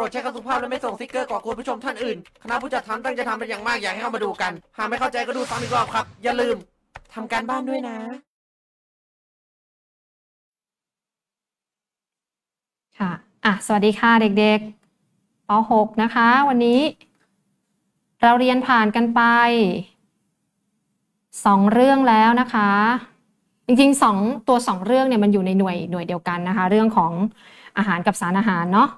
รดใช้คำสุภาพและไม่ส่งสติกเกอร์ก่อคุณผู้ชมท่านอื่นคณะผู้จัดทำตั้งใจทำเป็นอย่างมากอยาก ให้เข้ามาดูกันหากไม่เข้าใจ ก็ดูซ้ำอีกรอบครับอย่าลืมทำการบ้านด้วยนะค่ะอ่ะสวัสดีค่ะเด็กๆ ป .6 นะคะ วันนี้ เราเรียนผ่านกันไปสองเรื่องแล้วนะคะ จริงๆสองตัวสองเรื่องเนี่ยมันอยู่ในหน่วยหน่วยเดียวกันนะคะ เรื่องของอาหารกับสารอาหารเนาะ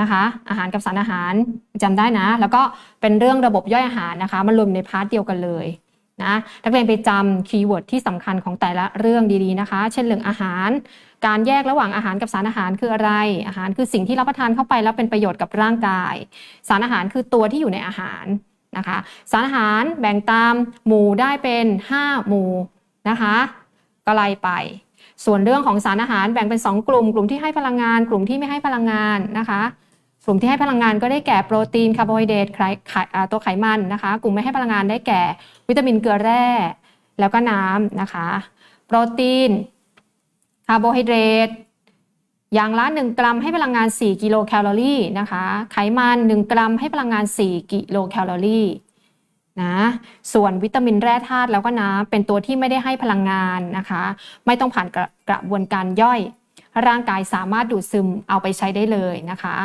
นะคะอาหารกับสารอาหารจำได้นะ แล้วก็เป็นเรื่องระบบย่อยอาหารนะคะมันรวมในพาร์ทเดียวกันเลยนะนักเรียนไปจำคีย์เวิร์ดที่สำคัญของแต่ละเรื่องดีๆนะคะ เช่นเรื่องอาหาร การแยกระหว่างอาหารกับสารอาหารคืออะไรอาหารคือสิ่งที่รับประทานเข้าไปแล้วเป็นประโยชน์กับร่างกาย สารอาหารคือตัวที่อยู่ในอาหารนะคะสารอาหารแบ่งตามหมู่ได้เป็น5หมู่นะคะก็ไล่ไปส่วนเรื่องของสารอาหารแบ่งเป็น 2 กลุ่ม กลุ่มที่ให้พลังงาน กลุ่มที่ไม่ให้พลังงานนะคะ กลุ่มที่ให้พลังงานก็ได้แก่โปรตีนคาร์โบไฮเดรตไข่ตัวไขมันนะคะกลุ่มไม่ให้พลังงานได้แก่วิตามินเกลือแร่แล้วก็น้ำนะคะโปรตีนคาร์โบไฮเดรตอย่างละ1กรัมให้พลังงาน 4 กิโลแคลอรี่นะคะไขมัน 1 กรัมให้พลังงาน 4กิโลแคลอรี่นะส่วนวิตามินแร่ธาตุแล้วก็น้ำเป็นตัวที่ไม่ได้ให้พลังงานนะคะไม่ต้องผ่านกระกระบวนการย่อย ร่างกายสามารถดูดซึมเอาไปใช้ได้เลยนะคะ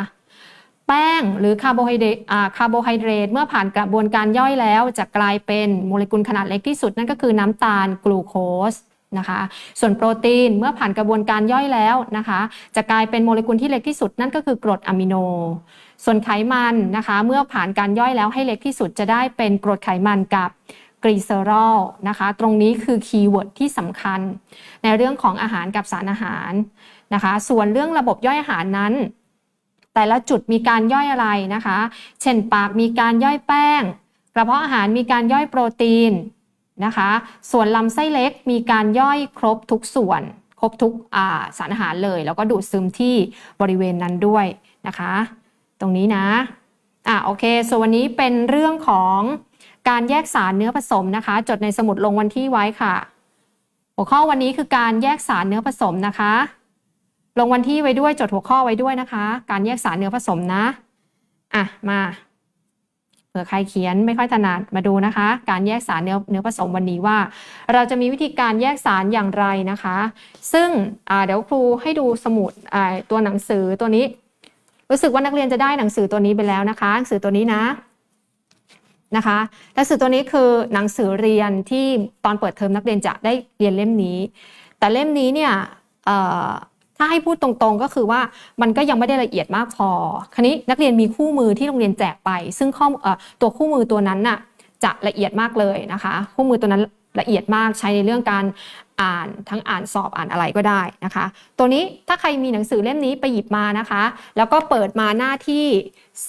แป้งหรือคาร์โบไฮเดรตคาร์โบไฮเดรตเมื่อผ่านกระบวนการย่อยแล้ว จะกลายเป็นโมเลกุลขนาดเล็กที่สุดนั่นก็คือน้ำตาลกลูโคสนะคะส่วนโปรตีนเมื่อผ่านกระบวนการย่อยแล้วนะคะจะกลายเป็นโมเลกุลที่เล็กที่สุดนั่นก็คือกรดอะมิโนส่วนไขมันนะคะ เมื่อผ่านการย่อยแล้วให้เล็กที่สุดจะได้เป็นกรดไขมันกับกรีเซอรอลนะคะตรงนี้คือคีย์เวิร์ดที่สำคัญ ในเรื่องของอาหารกับสารอาหารนะคะ ส่วนเรื่องระบบย่อยอาหารนั้น แต่ละจุดมีการย่อยอะไรนะคะ เช่นปากมีการย่อยแป้ง กระเพาะอาหารมีการย่อยโปรตีนนะคะ ส่วนลำไส้เล็กมีการย่อยครบทุกส่วน ครบทุกสารอาหารเลยแล้วก็ดูดซึมที่บริเวณนั้นด้วยนะคะตรงนี้นะ อ่ะ โอเคส่วนวันนี้เป็นเรื่องของการแยกสารเนื้อผสมนะคะ จดในสมุดลงวันที่ไว้ค่ะ หัวข้อวันนี้คือการแยกสารเนื้อผสมนะคะ ลงวันที่ไว้ด้วย จดหัวข้อไว้ด้วยนะคะ การแยกสารเนื้อผสมนะ อ่ะ มา เผื่อใครเขียนไม่ค่อยถนัด มาดูนะคะ การแยกสารเนื้อเนื้อผสมวันนี้ว่า เราจะมีวิธีการแยกสารอย่างไรนะคะ ซึ่งเดี๋ยวครูให้ดูสมุดตัวหนังสือตัวนี้รู้สึกว่านักเรียนจะได้หนังสือตัวนี้ไปแล้วนะคะหนังสือตัวนี้นะนะคะหนังสือตัวนี้คือหนังสือเรียนที่ตอนเปิดเทอมนักเรียนจะได้เรียนเล่มนี้ แต่เล่มนี้เนี่ยถ้าให้พูดตรงๆก็คือว่ามันก็ยังไม่ได้ละเอียดมากพอคนนี้นักเรียนมีคู่มือที่โรงเรียนแจกไป ซึ่งข้อตัวคู่มือตัวนั้นน่ะจะละเอียดมากเลยนะคะ คู่มือตัวนั้นละเอียดมากใช้ในเรื่องการอ่านทั้งอ่านสอบอ่านอะไรก็ได้นะคะ ตัวนี้ถ้าใครมีหนังสือเล่มนี้ไปหยิบมานะคะ แล้วก็เปิดมาหน้าที่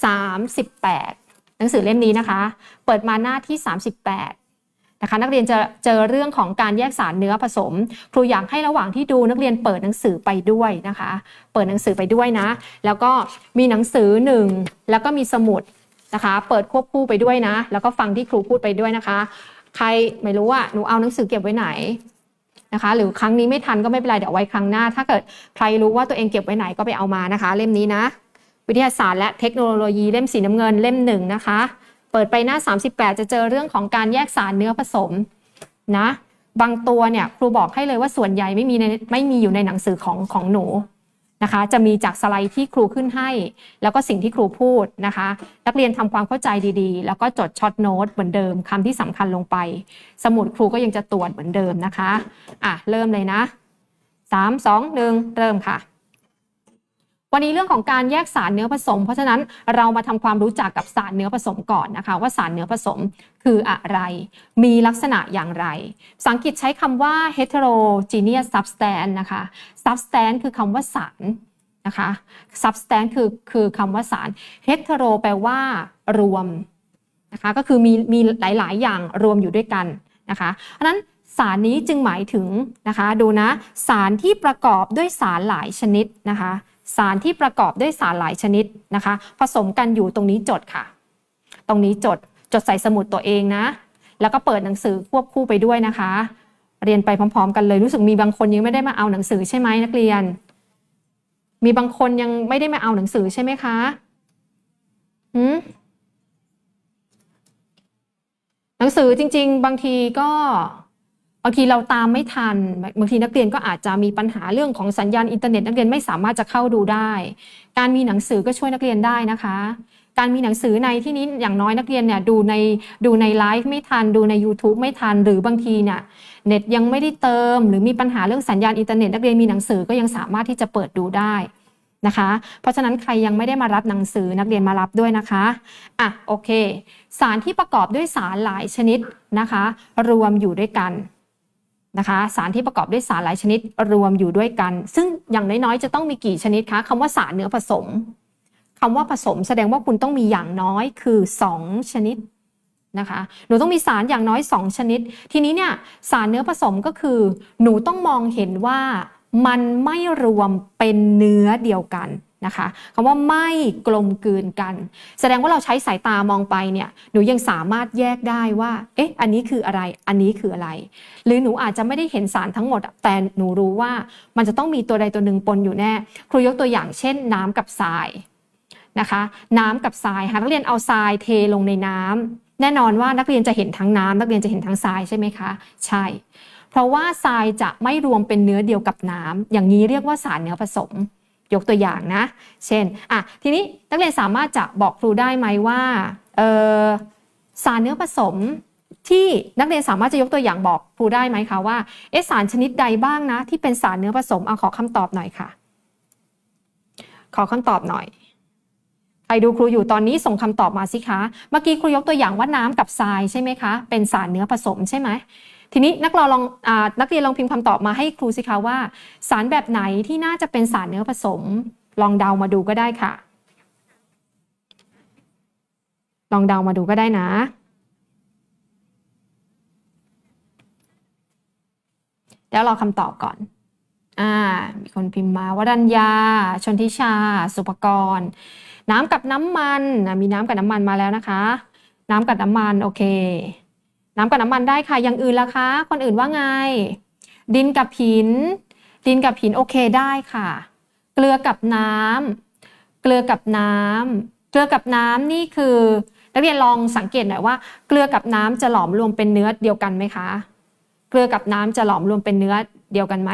38 หนังสือเล่มนี้นะคะ เปิดมาหน้าที่38นะคะนักเรียนจะเจอเรื่องของการแยกสารเนื้อผสม ครูอยากให้ระหว่างที่ดูนักเรียนเปิดหนังสือไปด้วยนะคะ เปิดหนังสือไปด้วยนะ แล้วก็มีหนังสือหนึ่งแล้วก็มีสมุดนะคะ เปิดควบคู่ไปด้วยนะ แล้วก็ฟังที่ครูพูดไปด้วยนะคะใครไม่รู้ว่าหนูเอาหนังสือเก็บไว้ไหนนะคะหรือครั้งนี้ไม่ทันก็ไม่เป็นไรเดี๋ยวไว้ครั้งหน้าถ้าเกิดใครรู้ว่าตัวเองเก็บไว้ไหนก็ไปเอามานะคะเล่มนี้นะ วิทยาศาสตร์และเทคโนโลยีเล่มสีน้ำเงินเล่มหนึ่งนะคะ เปิดไปหน้า 38 จะเจอเรื่องของการแยกสารเนื้อผสมนะบางตัวเนี่ยครูบอกให้เลยว่าส่วนใหญ่ไม่มีไม่มีอยู่ในหนังสือของของหนูนะคะจะมีจากสไลด์ที่ครูขึ้นให้ แล้วก็สิ่งที่ครูพูดนะคะนักเรียนทำความเข้าใจดีๆ แล้วก็จดช็อตโน้ตเหมือนเดิมคำที่สำคัญลงไป สมุดครูก็ยังจะตรวจเหมือนเดิมนะคะอ่ะเริ่มเลยนะ 3 2 1 เริ่มค่ะวันนี้เรื่องของการแยกสารเนื้อผสม เพราะฉะนั้นเรามาทำความรู้จักกับสารเนื้อผสมก่อนนะคะ ว่าสารเนื้อผสมคืออะไร มีลักษณะอย่างไรภาษาอังกฤษใช้คำว่า heterogeneous substance นะคะ substance คือคำว่าสารนะคะ substance คือคือคำว่าสาร hetero แปลว่ารวมนะคะก็คือมีมีหลาย ๆ อย่างรวมอยู่ด้วยกันนะคะ เพราะนั้นสารนี้จึงหมายถึงนะคะดูนะ สารที่ประกอบด้วยสารหลายชนิดนะคะสารที่ประกอบด้วยสารหลายชนิดนะคะ ผสมกันอยู่ตรงนี้จดค่ะ ตรงนี้จดจดใส่สมุดตัวเองนะ แล้วก็เปิดหนังสือควบคู่ไปด้วยนะคะ เรียนไปพร้อม ๆ กันเลยรู้สึกมีบางคนยังไม่ได้มาเอาหนังสือใช่ไหมนักเรียน มีบางคนยังไม่ได้มาเอาหนังสือใช่ไหมคะหืมหนังสือจริง ๆ บางทีก็างทีเราตามไม่ทัน บางทีนักเรียนก็อาจจะมีปัญหาเรื่องของสัญญาณอินเทอร์เน็ตนักเรียนไม่สามารถจะเข้าดูได้ การมีหนังสือก็ช่วยนักเรียนได้นะคะ การมีหนังสือในที่นี้อย่างน้อยนักเรียนเนี่ยดูในดูในไลฟ์ไม่ทันดูใน YouTube ไม่ทันหรือบางที เนี่ยเน็ตยังไม่ได้เติม หรือมีปัญหาเรื่องสัญญาณอินเทอร์เน็ตนักเรียนมีหนังสือก็ยังสามารถที่จะเปิดดูได้นะคะ เพราะฉะนั้นใครยังไม่ได้มารับหนังสือนักเรียนมารับด้วยนะคะ อ่ะโอเค สารที่ประกอบด้วยสารหลายชนิดนะคะ รวมอยู่ด้วยกันนะคะสารที่ประกอบด้วยสารหลายชนิดรวมอยู่ด้วยกัน ซึ่งอย่างน้อย ๆ จะต้องมีกี่ชนิดคะคำว่าสารเนื้อผสม คำว่าผสมแสดงว่าคุณต้องมีอย่างน้อยคือ 2 ชนิดนะคะ หนูต้องมีสารอย่างน้อย 2 ชนิด ทีนี้เนี่ยสารเนื้อผสมก็คือ หนูต้องมองเห็นว่ามันไม่รวมเป็นเนื้อเดียวกันนะคะคำว่าไม่กลมกลืนกัน แสดงว่าเราใช้สายตามองไปเนี่ยหนูยังสามารถแยกได้ว่าเอ๊ะอันนี้คืออะไรอันนี้คืออะไร หรือหนูอาจจะไม่ได้เห็นสารทั้งหมดแต่หนูรู้ว่ามันจะต้องมีตัวใดตัวหนึ่งปนอยู่แน่ครูยกตัวอย่างเช่นน้ำกับทรายนะคะน้ำกับทรายหากนักเรียนเอาทรายเทลงในน้ำ แน่นอนว่านักเรียนจะเห็นทั้งน้ำ นักเรียนจะเห็นทั้งทรายใช่ไหมคะใช่ เพราะว่าทรายจะไม่รวมเป็นเนื้อเดียวกับน้ำ อย่างนี้เรียกว่าสารเนื้อผสมยกตัวอย่างนะ เช่น อ่ะ ทีนี้ นักเรียนสามารถจะบอกครูได้ไหมว่าสารเนื้อผสมที่นักเรียนสามารถจะยกตัวอย่างบอกครูได้ไหมคะว่าเอสารชนิดใดบ้างนะที่เป็นสารเนื้อผสมเอาขอคำตอบหน่อยค่ะ ขอคำตอบหน่อยไปดูครูอยู่ตอนนี้ส่งคำตอบมาสิคะเมื่อกี้ครูยกตัวอย่างว่าน้ำกับทรายใช่ไหมคะเป็นสารเนื้อผสมใช่ไหมทีนี้นักเราลองอนักเรียนลองพิมพ์คำตอบมาให้ครูสิคะว่า สารแบบไหนที่น่าจะเป็นสารเนื้อผสม ลองเดามาดูก็ได้ค่ะ ลองเดามาดูก็ได้นะ แล้วรอคำตอบก่อน อ่ามีคนพิมพ์มาวดัญญาชนทิชา สุปกรณ์ น้ำกับน้ำมันมีน้ำกับน้ำมันมาแล้วนะคะ น้ำกับน้ำมัน โอเคน้ำกับน้ำมันได้ค่ะอย่างอื่นล่ะคะ คนอื่นว่าไงดินกับหิน ดินกับหินโอเคได้ค่ะเกลือกับน้ำเกลือกับน้ำเกลือกับน้ำนี่คือนักเรียนลองสังเกตหน่อยว่า เกลือกับน้ำจะหลอมรวมเป็นเนื้อเดียวกันไหมคะเกลือกับน้ำจะหลอมรวมเป็นเนื้อเดียวกันไหม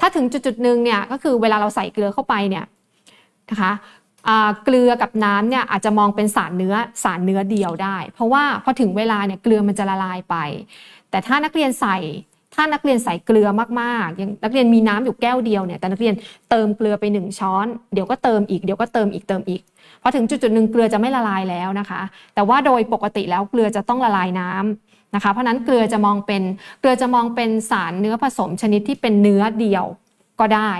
ถ้าถึงจุดจุดหนึ่งเนี่ยก็คือเวลาเราใส่เกลือเข้าไปเนี่ยนะคะเกลือกับน้ำเนี่ยอาจจะมองเป็นสารเนื้อสารเนื้อเดียวได้ เพราะว่าพอถึงเวลาเนี่ยเกลือมันจะละลายไป แต่ถ้านักเรียนใส่ถ้านักเรียนใส่เกลือมากๆ อย่างนักเรียนมีน้ำอยู่แก้วเดียวเนี่ยแต่นักเรียนเติมเกลือไปหนึ่งช้อน เดี๋ยวก็เติมอีกเดี๋ยวก็เติมอีกเติมอีกพอถึงจุดๆหนึ่งเกลือจะไม่ละลายแล้วนะคะ แต่ว่าโดยปกติแล้วเกลือจะต้องละลายน้ำนะคะ เพราะนั้นเกลือจะมองเป็นเกลือจะมองเป็นสารเนื้อผสมชนิดที่เป็นเนื้อเดียวก็ได้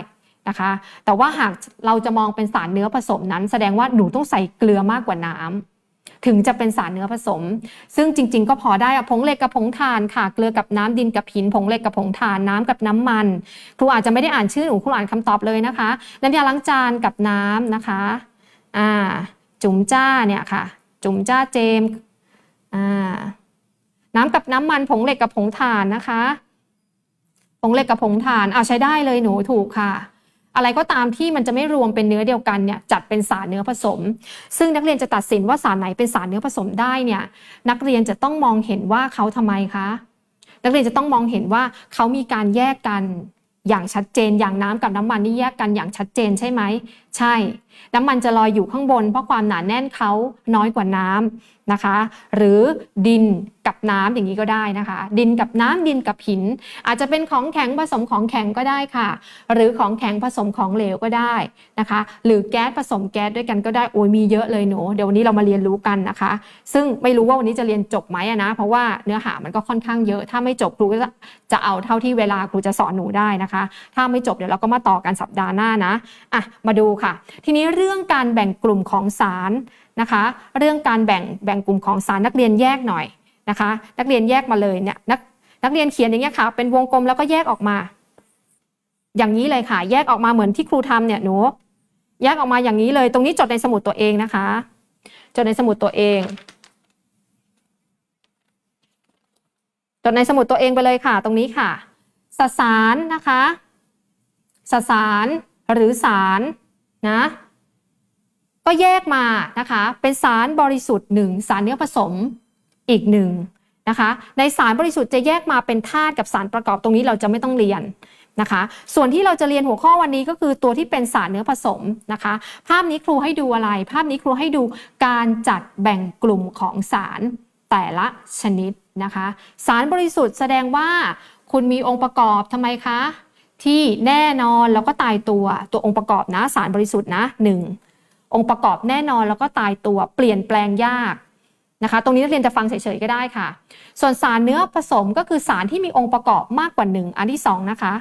นะคะแต่ว่าหากเราจะมองเป็นสารเนื้อผสมนั้น แสดงว่าหนูต้องใส่เกลือมากกว่าน้ำ ถึงจะเป็นสารเนื้อผสม ซึ่งจริง ๆ ก็พอได้ผงเหล็กกับผงถ่านค่ะเกลือกับน้ำดินกับหิน ผงเหล็กกับผงถ่านน้ำกับน้ำมัน ครูอาจจะไม่ได้อ่านชื่อหนูครูอ่านคำตอบเลยนะคะน้ำยาล้างจานกับน้ำนะคะอ่าจุ๋มจ้าเนี่ยค่ะ จุ๋มจ้าเจมอ่าน้ำกับน้ำมันผงเหล็กกับผงถ่านนะคะ ผงเหล็กกับผงถ่านเอาใช้ได้เลยหนูถูกค่ะอะไรก็ตามที่มันจะไม่รวมเป็นเนื้อเดียวกันเนี่ยจัดเป็นสารเนื้อผสม ซึ่งนักเรียนจะตัดสินว่าสารไหนเป็นสารเนื้อผสมได้เนี่ยนักเรียนจะต้องมองเห็นว่าเขาทำไมคะ นักเรียนจะต้องมองเห็นว่าเขามีการแยกกันอย่างชัดเจนอย่างน้ำกับน้ำมันนี่แยกกันอย่างชัดเจนใช่ไหมใช่น้ำมันจะลอยอยู่ข้างบนเพราะความหนาแน่นเขาน้อยกว่าน้ำนะคะ หรือดินกับน้ำอย่างนี้ก็ได้นะคะ ดินกับน้ำดินกับหิน อาจจะเป็นของแข็งผสมของแข็งก็ได้ค่ะ หรือของแข็งผสมของเหลวก็ได้นะคะ หรือแก๊สผสมแก๊สด้วยกันก็ได้โอ้ยมีเยอะเลยหนูเดี๋ยววันนี้เรามาเรียนรู้กันนะคะ ซึ่งไม่รู้ว่าวันนี้จะเรียนจบไหมนะ เพราะว่าเนื้อหามันก็ค่อนข้างเยอะถ้าไม่จบครูก็จะเอาเท่าที่เวลาครูจะสอนหนูได้นะคะ ถ้าไม่จบเดี๋ยวเราก็มาต่อกันสัปดาห์หน้านะอ่ะมาดูค่ะทีนี้นี้เรื่องการแบ่งกลุ่มของสารนะคะเรื่องการแบ่งแบ่งกลุ่มของสารนักเรียนแยกหน่อยนะคะนักเรียนแยกมาเลยเนี่ยนักนักเรียนเขียนอย่างเงี้ยค่ะเป็นวงกลมแล้วก็แยกออกมา อย่างนี้เลยค่ะแยกออกมาเหมือนที่ครูทำเนี่ยหนูแยกออกมาอย่างนี้เลยตรงนี้จดในสมุดตัวเองนะคะจดในสมุดตัวเองจดในสมุดตัวเองไปเลยค่ะตรงนี้ค่ะ สสารนะคะ สสารหรือสารนะก็แยกมานะคะเป็นสารบริสุทธิ์หนึ่งสารเนื้อผสมอีกหนึ่งนะคะ ในสารบริสุทธิ์จะแยกมาเป็นธาตุกับสารประกอบตรงนี้เราจะไม่ต้องเรียนนะคะ ส่วนที่เราจะเรียนหัวข้อวันนี้ก็คือตัวที่เป็นสารเนื้อผสมนะคะ ภาพนี้ครูให้ดูอะไร ภาพนี้ครูให้ดูการจัดแบ่งกลุ่มของสารแต่ละชนิดนะคะ สารบริสุทธิ์แสดงว่าคุณมีองค์ประกอบทำไมคะ ที่แน่นอนแล้วก็ตายตัวตัวองค์ประกอบนะสารบริสุทธิ์นะหนึ่งองค์ประกอบแน่นอนแล้วก็ตายตัวเปลี่ยนแปลงยากนะคะตรงนี้นักเรียนจะฟังเฉยๆ ก็ได้ค่ะส่วนสารเนื้อผสมก็คือสารที่มีองค์ประกอบมากกว่าหนึ่งอันที่2นะคะ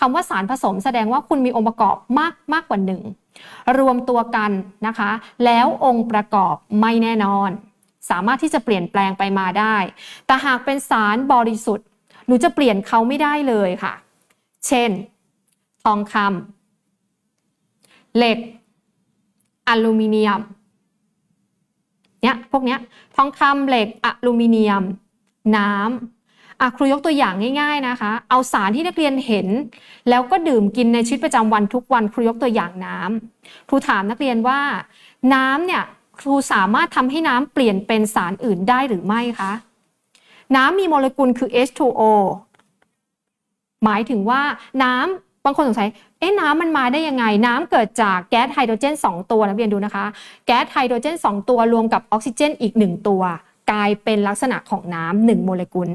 คำว่าสารผสมแสดงว่าคุณมีองค์ประกอบมากมากกว่าหนึ่งรวมตัวกันนะคะแล้วองค์ประกอบไม่แน่นอน สามารถที่จะเปลี่ยนแปลงไปมาได้ แต่หากเป็นสารบริสุทธิ์หนูจะเปลี่ยนเขาไม่ได้เลยค่ะ เช่น ทองคำเหล็กอลูมิเนียม เนี่ย พวกเนี้ย ทองคำเหล็ก อลูมิเนียม น้ำอะครูยกตัวอย่างง่ายๆ นะคะ เอาสารที่นักเรียนเห็น แล้วก็ดื่มกินในชีวิตประจำวันทุกวัน ครูยกตัวอย่างน้ำครูถามนักเรียนว่า น้ำเนี่ย ครูสามารถทำให้น้ำเปลี่ยนเป็นสารอื่นได้หรือไม่คะ น้ำมีโมเลกุลคือ H2O หมายถึงว่าน้ำบางคนสงสัย เอ๊ะน้ำมันมาได้ยังไง น้ำเกิดจากแก๊สไฮโดรเจน 2 ตัวนะเรียนดูนะคะ แก๊สไฮโดรเจน 2 ตัวรวมกับออกซิเจนอีก 1 ตัว กลายเป็นลักษณะของน้ำหนึ่งโมเลกุล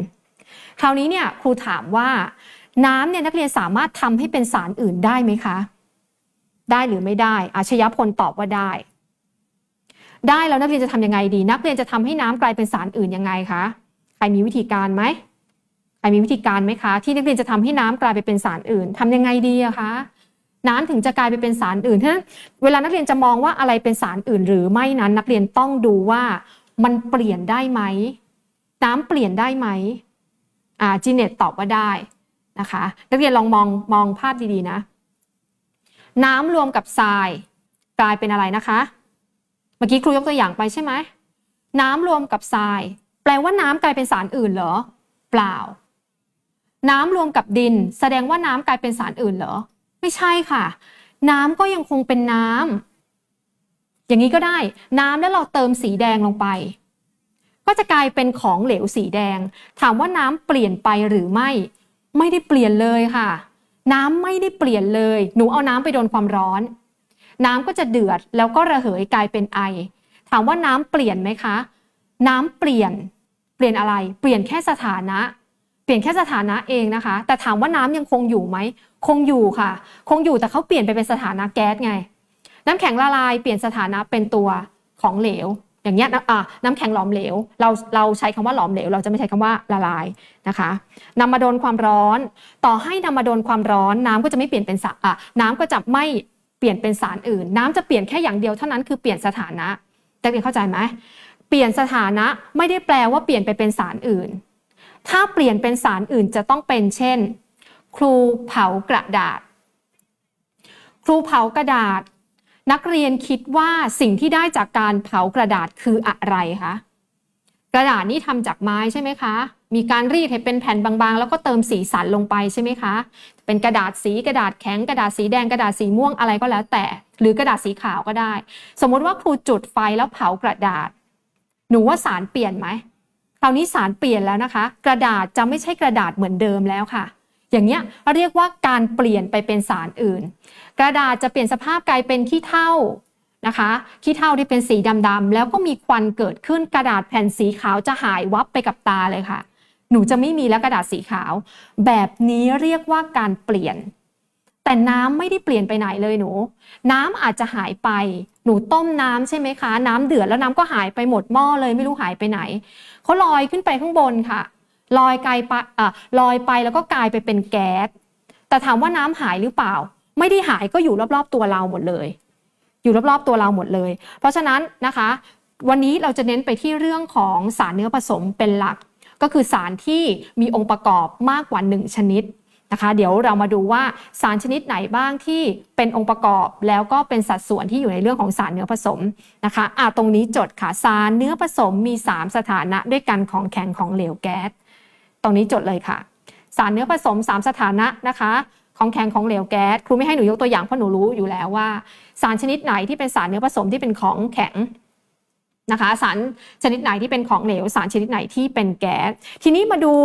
คราวนี้เนี่ยครูถามว่า น้ำเนี่ยนักเรียนสามารถทำให้เป็นสารอื่นได้ไหมคะ ได้หรือไม่ได้ อาชยพลตอบว่าได้ ได้แล้วนักเรียนจะทํำยังไงดี นักเรียนจะทำให้น้ำกลายเป็นสารอื่นยังไงคะ ใครมีวิธีการไหมใคมีวิธีการไหมคะที่นักเรียนจะทำให้น้ำกลายไปเป็นสารอื่น ทำยังไงดีอะคะน้ำถึงจะกลาย ไป เป็นสารอื่นเพราะนั้นเวลานักเรียนจะมองว่าอะไรเป็นสารอื่น หรือไม่นั้น นักเรียนต้องดูว่า มันเปลี่ยนได้ไหมน้ำเปลี่ยนได้ไหมอ่าจีเนต ตอบว่าได้นะคะ นักเรียนลองมองมองภาพดีๆนะน้ำรวมกับทราย กลายเป็นอะไรนะคะ เมื่อกี้ครูยกตัวอย่างไปใช่ไหมน้ำรวมกับทรายแปลว่าน้ำกลายเป็นสารอื่นเหรอ เปล่าน้ำรวมกับดิน แสดงว่าน้ำกลายเป็นสารอื่นเหรอ ไม่ใช่ค่ะ น้ำก็ยังคงเป็นน้ำ อย่างนี้ก็ได้ น้ำแล้วเราเติมสีแดงลงไป ก็จะกลายเป็นของเหลวสีแดง ถามว่าน้ำเปลี่ยนไปหรือไม่ ไม่ได้เปลี่ยนเลยค่ะ น้ำไม่ได้เปลี่ยนเลย หนูเอาน้ำไปโดนความร้อน น้ำก็จะเดือดแล้วก็ระเหยกลายเป็นไอ ถามว่าน้ำเปลี่ยนไหมคะ น้ำเปลี่ยน เปลี่ยนอะไร เปลี่ยนแค่สถานะปลี่ยนแค่สถานะเองนะคะ แต่ถามว่าน้ำยังคงอยู่ไหมคงอยู่ค่ะ คงอยู่แต่เขาเปลี่ยนไปเป็นสถานะแก๊สไงน้ำแข็งละลาย เปลี่ยนสถานะเป็นตัวของเหลว อย่างเงี้ยน้ำแข็งหลอมเหลวเราเราใช้คำว่าหลอมเหลว เราจะไม่ใช้คำว่าละลายนะคะ นำมาโดนความร้อน ต่อให้นำมาโดนความร้อนน้ำก็จะไม่เปลี่ยนเป็นสารน้ำก็จะไม่เปลี่ยนเป็นสารอื่น น้ำจะเปลี่ยนแค่อย่างเดียวเท่านั้นคือเปลี่ยนสถานะนักเรียนเข้าใจไหมเปลี่ยนสถานะไม่ได้แปลว่าเปลี่ยนไปเป็นสารอื่นถ้าเปลี่ยนเป็นสารอื่นจะต้องเป็นเช่น ครูเผากระดาษ ครูเผากระดาษ นักเรียนคิดว่าสิ่งที่ได้จากการเผากระดาษคืออะไรคะกระดาษนี้ทำจากไม้ใช่ไหมคะมีการรีดให้เป็นแผ่นบางๆ แล้วก็เติมสีสันลงไปใช่ไหมคะเป็นกระดาษสีกระดาษแข็งกระดาษสีแดงกระดาษสีม่วงอะไรก็แล้วแต่ หรือกระดาษสีขาวก็ได้ สมมติว่าครูจุดไฟแล้วเผากระดาษ หนูว่าสารเปลี่ยนไหมคราวนี้สารเปลี่ยนแล้วนะคะ กระดาษจะไม่ใช่กระดาษเหมือนเดิมแล้วค่ะ อย่างเงี้ยเรียกว่าการเปลี่ยนไปเป็นสารอื่น กระดาษจะเปลี่ยนสภาพกลายเป็นขี้เถ้านะคะขี้เถ้าที่เป็นสีดำๆแล้วก็มีควันเกิดขึ้นกระดาษแผ่นสีขาวจะหายวับไปกับตาเลยค่ะ หนูจะไม่มีแล้วกระดาษสีขาว แบบนี้เรียกว่าการเปลี่ยนแต่น้ำไม่ได้เปลี่ยนไปไหนเลยหนู น้ำอาจจะหายไป หนูต้มน้ำใช่ไหมคะ น้ำเดือดแล้วน้ำก็หายไปหมดหม้อเลย ไม่รู้หายไปไหนเขาลอยขึ้นไปข้างบนค่ะลอยไกลไปอ่ลอยไปแล้วก็กลายไปเป็นแก๊สแต่ถามว่าน้ำหายหรือเปล่า ไม่ได้หายก็อยู่รอบๆตัวเราหมดเลย อยู่รอบๆตัวเราหมดเลย เพราะฉะนั้นนะคะ วันนี้เราจะเน้นไปที่เรื่องของสารเนื้อผสมเป็นหลัก ก็คือสารที่มีองค์ประกอบมากกว่า1ชนิดนะคะเดี๋ยวเรามาดูว่าสารชนิดไหนบ้างที่เป็นองค์ประกอบ แล้วก็เป็นสัดส่วนที่อยู่ในเรื่องของสารเนื้อผสมนะคะอ่ะตรงนี้จดค่ะ สารเนื้อผสมมี3สถานะด้วยกันของแข็งของเหลวแก๊ส ตรงนี้จดเลยค่ะ สารเนื้อผสม3สถานะนะคะ ของแข็งของเหลวแก๊ส ครูไม่ให้หนูยกตัวอย่างเพราะหนูรู้อยู่แล้วว่า สารชนิดไหนที่เป็นสารเนื้อผสมที่เป็นของแข็งนะคะ สารชนิดไหนที่เป็นของเหลว สารชนิดไหนที่เป็นแก๊ส ทีนี้มาดู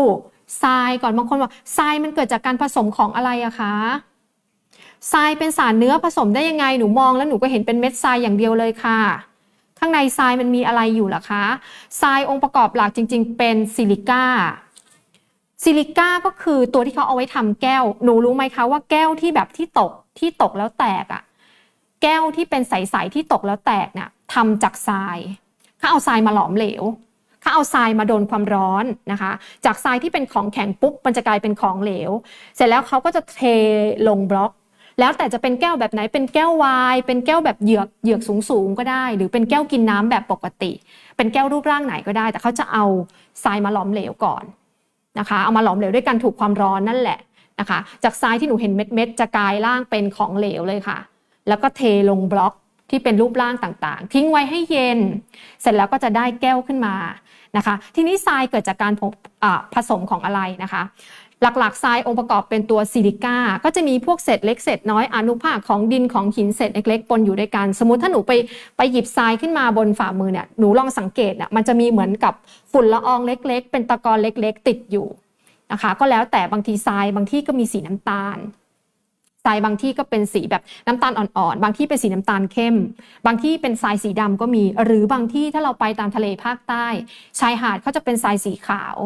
ทรายก่อนบางคนบอกทรายมันเกิดจากการผสมของอะไรอะคะทรายเป็นสารเนื้อผสมได้ยังไงหนูมองแล้วหนูก็เห็นเป็นเม็ดทรายอย่างเดียวเลยค่ะ ข้างในทรายมันมีอะไรอยู่ล่ะคะทรายองค์ประกอบหลักจริง ๆ เป็นซิลิก้าซิลิก้าก็คือตัวที่เขาเอาไว้ทำแก้ว หนูรู้ไหมคะว่าแก้วที่แบบที่ตกที่ตกแล้วแตกอะแก้วที่เป็นใสๆที่ตกแล้วแตกน่ะทำจากทรายเขาเอาทรายมาหลอมเหลวถ้าเอาทรายมาโดนความร้อนนะคะ จากทรายที่เป็นของแข็งปุ๊บมันจะกลายเป็นของเหลว เสร็จแล้วเขาก็จะเทลงบล็อก แล้วแต่จะเป็นแก้วแบบไหน เป็นแก้ววาย เป็นแก้วแบบเหยือก เหยือกสูงสูงก็ได้ หรือเป็นแก้วกินน้ำแบบปกติ เป็นแก้วรูปร่างไหนก็ได้ แต่เขาจะเอาทรายมาหลอมเหลวก่อนนะคะ เอามาหลอมเหลวด้วยการถูกความร้อนนั่นแหละนะคะ จากทรายที่หนูเห็นเม็ดๆจะกลายร่างเป็นของเหลวเลยค่ะ แล้วก็เทลงบล็อกที่เป็นรูปร่างต่างๆ ทิ้งไว้ให้เย็น เสร็จแล้วก็จะได้แก้วขึ้นมานะคะทีนี้ทรายเกิดจากการผสมของอะไรนะคะ หลักๆทรายองค์ประกอบเป็นตัวซิลิก้าก็จะมีพวกเศษเล็กเศษน้อยอนุภาคของดินของหินเศษเล็กๆปนอยู่ด้วยกันสมมติถ้าหนูไปไปหยิบทรายขึ้นมาบนฝ่ามือเนี่ยหนูลองสังเกตอ่ะมันจะมีเหมือนกับฝุ่นละอองเล็ก ๆ เป็นตะกอนเล็กๆ ติดอยู่นะคะ ก็แล้วแต่บางทีทรายบางที่ก็มีสีน้ำตาลทรายบางที่ก็เป็นสีแบบน้ำตาลอ่อนๆ บางที่เป็นสีน้ำตาลเข้ม บางที่เป็นทรายสีดำก็มี หรือบางที่ถ้าเราไปตามทะเลภาคใต้ ชายหาดเขาจะเป็นทรายสีขาว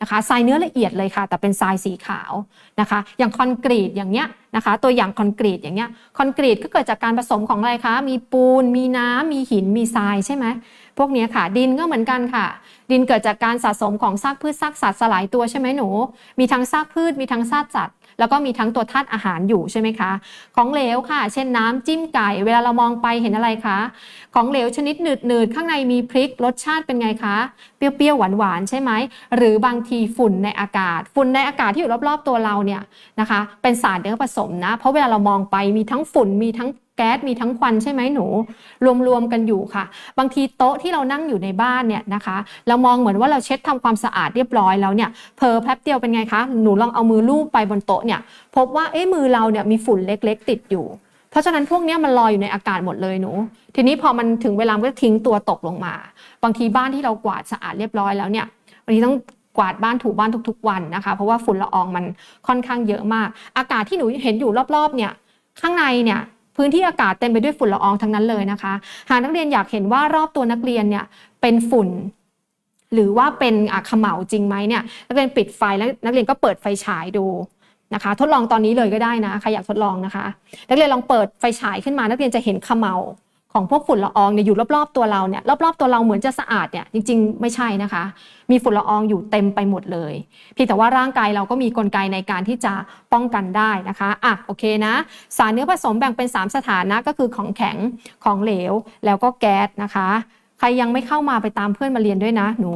นะคะทรายเนื้อละเอียดเลยค่ะ แต่เป็นทรายสีขาวนะคะ อย่างคอนกรีตอย่างเนี้ยนะคะตัวอย่างคอนกรีตอย่างเนี้ยคอนกรีตก็เกิดจากการผสมของอะไรคะมีปูน มีน้ำ มีหินมีทรายใช่ไหมพวกนี้ค่ะ ดินก็เหมือนกันค่ะ ดินเกิดจากการสะสมของซากพืชซากสัตว์สลายตัวใช่ไหมหนูมีทั้งซากพืชมีทั้งซากสัตว์แล้วก็มีทั้งตัวธาตุอาหารอยู่ใช่ไหมคะ ของเหลวค่ะ เช่นน้ำจิ้มไก่ เวลาเรามองไปเห็นอะไรคะของเหลวชนิดหนืดๆข้างในมีพริกรสชาติเป็นไงคะเปรี้ยวๆหวานๆใช่ไหมหรือบางทีฝุ่นในอากาศ ฝุ่นในอากาศที่อยู่รอบๆตัวเราเนี่ยนะคะ เป็นสารเนื้อผสมนะ เพราะเวลาเรามองไปมีทั้งฝุ่นมีทั้งแก๊สมีทั้งควันใช่ไหมหนู รวมๆกันอยู่ค่ะ บางทีโต๊ะที่เรานั่งอยู่ในบ้านเนี่ยนะคะ เรามองเหมือนว่าเราเช็ดทำความสะอาดเรียบร้อยแล้วเนี่ยเพอแป๊บเดียวเป็นไงคะหนูลองเอามือลูบไปบนโต๊ะเนี่ยพบว่าเอ๊ะมือเราเนี่ยมีฝุ่นเล็ก ๆ ติดอยู่ เพราะฉะนั้นพวกนี้มันลอยอยู่ในอากาศหมดเลยหนู ทีนี้พอมันถึงเวลาก็ทิ้งตัวตกลงมา บางทีบ้านที่เรากวาดสะอาดเรียบร้อยแล้วเนี่ยบางทีต้องกวาดบ้านถูบ้านทุกๆวันนะคะ เพราะว่าฝุ่นละอองมันค่อนข้างเยอะมาก อากาศที่หนูเห็นอยู่รอบๆเนี่ยข้างในเนี่ยพื้นที่อากาศเต็มไปด้วยฝุ่นละอองทั้งนั้นเลยนะคะ หากนักเรียนอยากเห็นว่ารอบตัวนักเรียนเนี่ยเป็นฝุ่น หรือว่าเป็นขมเหลาจริงไหมเนี่ยนักเรียนปิดไฟแล้วนักเรียนก็เปิดไฟฉายดูนะคะ ทดลองตอนนี้เลยก็ได้นะใครอยากทดลองนะคะ นักเรียนลองเปิดไฟฉายขึ้นมา นักเรียนจะเห็นขมเหลาของพวกฝุ่นละอองเนี่ยอยู่รอบ ๆตัวเราเนี่ยรอบๆตัวเราเหมือนจะสะอาดเนี่ยจริงๆไม่ใช่นะคะ มีฝุ่นละอองอยู่เต็มไปหมดเลยเพียงแต่ว่าร่างกายเราก็มีกลไกในการที่จะป้องกันได้นะคะอ่ะโอเคนะสารเนื้อผสมแบ่งเป็น 3 สถานะก็คือของแข็งของเหลวแล้วก็แก๊สนะคะ ใครยังไม่เข้ามาไปตามเพื่อนมาเรียนด้วยนะ หนู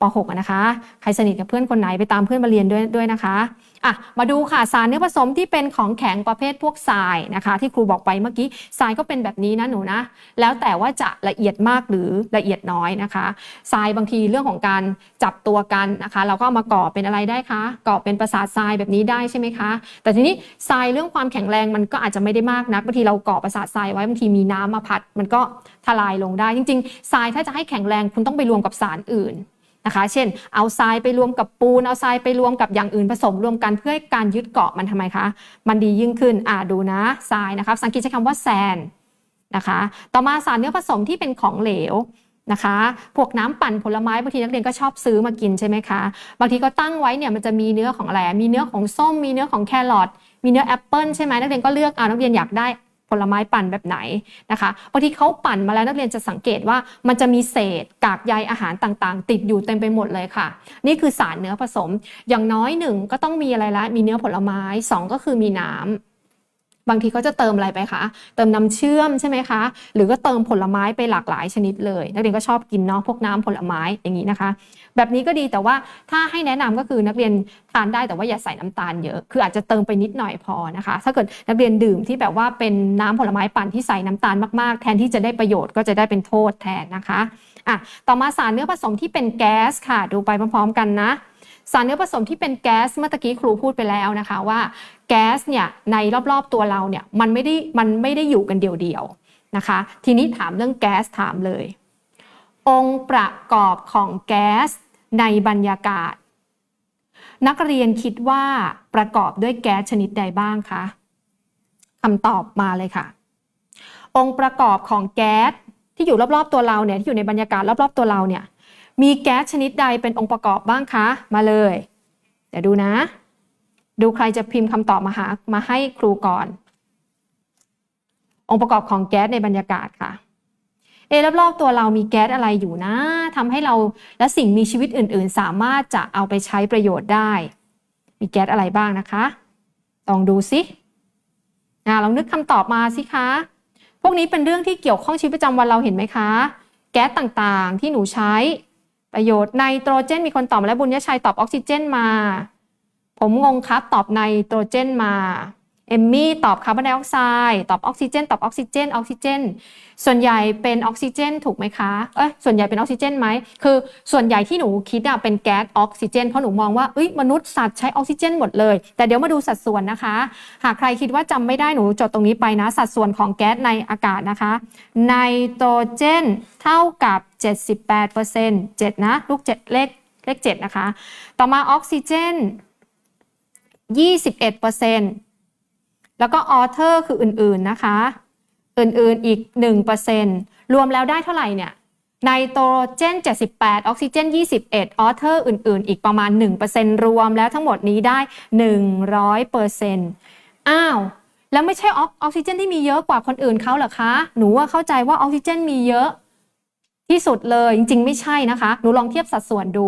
ป .6 นะคะ ใครสนิทกับเพื่อนคนไหนไปตามเพื่อนมาเรียนด้วยด้วยนะคะอ่ะมาดูค่ะ สารเนื้อผสมที่เป็นของแข็งประเภทพวกทรายนะคะ ที่ครูบอกไปเมื่อกี้ ทรายก็เป็นแบบนี้นะหนูนะ แล้วแต่ว่าจะละเอียดมากหรือละเอียดน้อยนะคะ ทรายบางทีเรื่องของการจับตัวกันนะคะ เราก็ามาก่อเป็นอะไรได้คะก่อเป็นประสาททรายแบบนี้ได้ใช่ไหมคะ แต่ทีนี้ทรายเรื่องความแข็งแรงมันก็อาจจะไม่ได้มากนักบางทีเราก่อประสาททรายไว้บางทีมีน้ำมาพัด มันก็ทลายลงได้จริงๆ ทรายถ้าจะให้แข็งแรงคุณต้องไปรวมกับสารอื่นนะคะ เช่น เอาทรายไปรวมกับปูน เอาทรายไปรวมกับอย่างอื่นผสมรวมกันเพื่อให้การยึดเกาะมันทำไมคะ มันดียิ่งขึ้น อ่าดูนะ ทรายนะคะ สังกตใช้คำว่าแซนนะคะ ต่อมาสารเนื้อผสมที่เป็นของเหลวนะคะ พวกน้ำปั่นผลไม้บางทีนักเรียนก็ชอบซื้อมากินใช่ไหมคะ บางทีก็ตั้งไว้เนี่ยมันจะมีเนื้อของอะไร มีเนื้อของส้ม มีเนื้อของแครอท มีเนื้อแอปเปิลใช่ไหมนักเรียนก็เลือกเอานักเรียนอยากได้ผลไม้ปั่นแบบไหนนะคะบางทีเขาปั่นมาแล้วนักเรียนจะสังเกตว่ามันจะมีเศษ กากใยอาหารต่างๆ ติดอยู่เต็มไปหมดเลยค่ะ นี่คือสารเนื้อผสม อย่างน้อยหนึ่งก็ต้องมีอะไรละ มีเนื้อผลไม้ 2 ก็คือมีน้ำบางทีเขาจะเติมอะไรไปคะ เติมน้ำเชื่อมใช่ไหมคะ หรือก็เติมผลไม้ไปหลากหลายชนิดเลย นักเรียนก็ชอบกินเนาะพวกน้ำผลไม้อย่างนี้นะคะ แบบนี้ก็ดีแต่ว่าถ้าให้แนะนำก็คือนักเรียนทานได้แต่ว่าอย่าใส่น้ำตาล เยอะ คืออาจจะเติมไปนิดหน่อยพอนะคะ ถ้าเกิดนักเรียนดื่มที่แบบว่าเป็นน้ำผลไม้ปั่นที่ใส่น้ำตาลมากๆ แทนที่จะได้ประโยชน์ก็จะได้เป็นโทษแทนนะคะอ่ะต่อมาสารเนื้อผสมที่เป็นแก๊สค่ะ ดูไปพร้อมๆกันนะสารเนื้อผสมที่เป็นแก๊สเมื่อกี้ครูพูดไปแล้วนะคะว่าแก๊สเนี่ยในรอบๆตัวเราเนี่ยมันไม่ได้มันไม่ได้อยู่กันเดียวๆนะคะ ทีนี้ถามเรื่องแก๊สถามเลย องค์ประกอบของแก๊สในบรรยากาศ นักเรียนคิดว่าประกอบด้วยแก๊สชนิดใดบ้างคะคำตอบมาเลยค่ะ องค์ประกอบของแก๊สที่อยู่รอบๆตัวเราเนี่ยที่อยู่ในบรรยากาศรอบๆตัวเราเนี่ยมีแก๊สชนิดใดเป็นองค์ประกอบบ้างคะ มาเลย เดี๋ยวดูนะ ดูใครจะพิมพ์คำตอบมาหา มาให้ครูก่อน องค์ประกอบของแก๊สในบรรยากาศค่ะ เอรอบๆตัวเรามีแก๊สอะไรอยู่นะ ทำให้เราและสิ่งมีชีวิตอื่น ๆ สามารถจะเอาไปใช้ประโยชน์ได้ มีแก๊สอะไรบ้างนะคะ ต้องดูสินลองนึกคำตอบมาสิคะ พวกนี้เป็นเรื่องที่เกี่ยวข้องชีวิตประจำวันเราเห็นไหมคะ แก๊สต่าง ๆ ที่หนูใช้ประโยชน์ไนโตรเจนมีคนตอบและบุญยชัยตอบออกซิเจนมา ผมงงครับตอบไนโตรเจนมาเอมมี่ตอบคาร์บอนไดออกไซด์ ตอบออกซิเจน ตอบออกซิเจนออกซิเจน ส่วนใหญ่เป็นออกซิเจนถูกไหมคะ เอ้ย ส่วนใหญ่เป็นออกซิเจนไหม คือ ส่วนใหญ่ที่หนูคิดอะเป็นแก๊สออกซิเจน เพราะหนูมองว่า เอ้ย มนุษย์สัตว์ใช้ออกซิเจนหมดเลย แต่เดี๋ยวมาดูสัดส่วนนะคะ หากใครคิดว่าจำไม่ได้หนู จดตรงนี้ไปนะ สัดส่วนของแก๊สในอากาศนะคะไนโตรเจนเท่ากับ 78% 7นะ ลูก 7 เลข เลข 7 นะคะ ต่อมาออกซิเจน21%แล้วก็ออเทอร์คืออื่นๆนะคะ อื่นๆอีก 1%รวมแล้วได้เท่าไหร่เนี่ยไนโตรเจน78ออกซิเจน21ออเทอร์อื่นๆ อีกประมาณ 1%รวมแล้วทั้งหมดนี้ได้ 100%อ้าว แล้วไม่ใช่ออกซิเจนที่มีเยอะกว่าคนอื่นเขาเหรอคะ หนูว่าเข้าใจว่าออกซิเจนมีเยอะที่สุดเลยจริงๆไม่ใช่นะคะ หนูลองเทียบสัดส่วนดู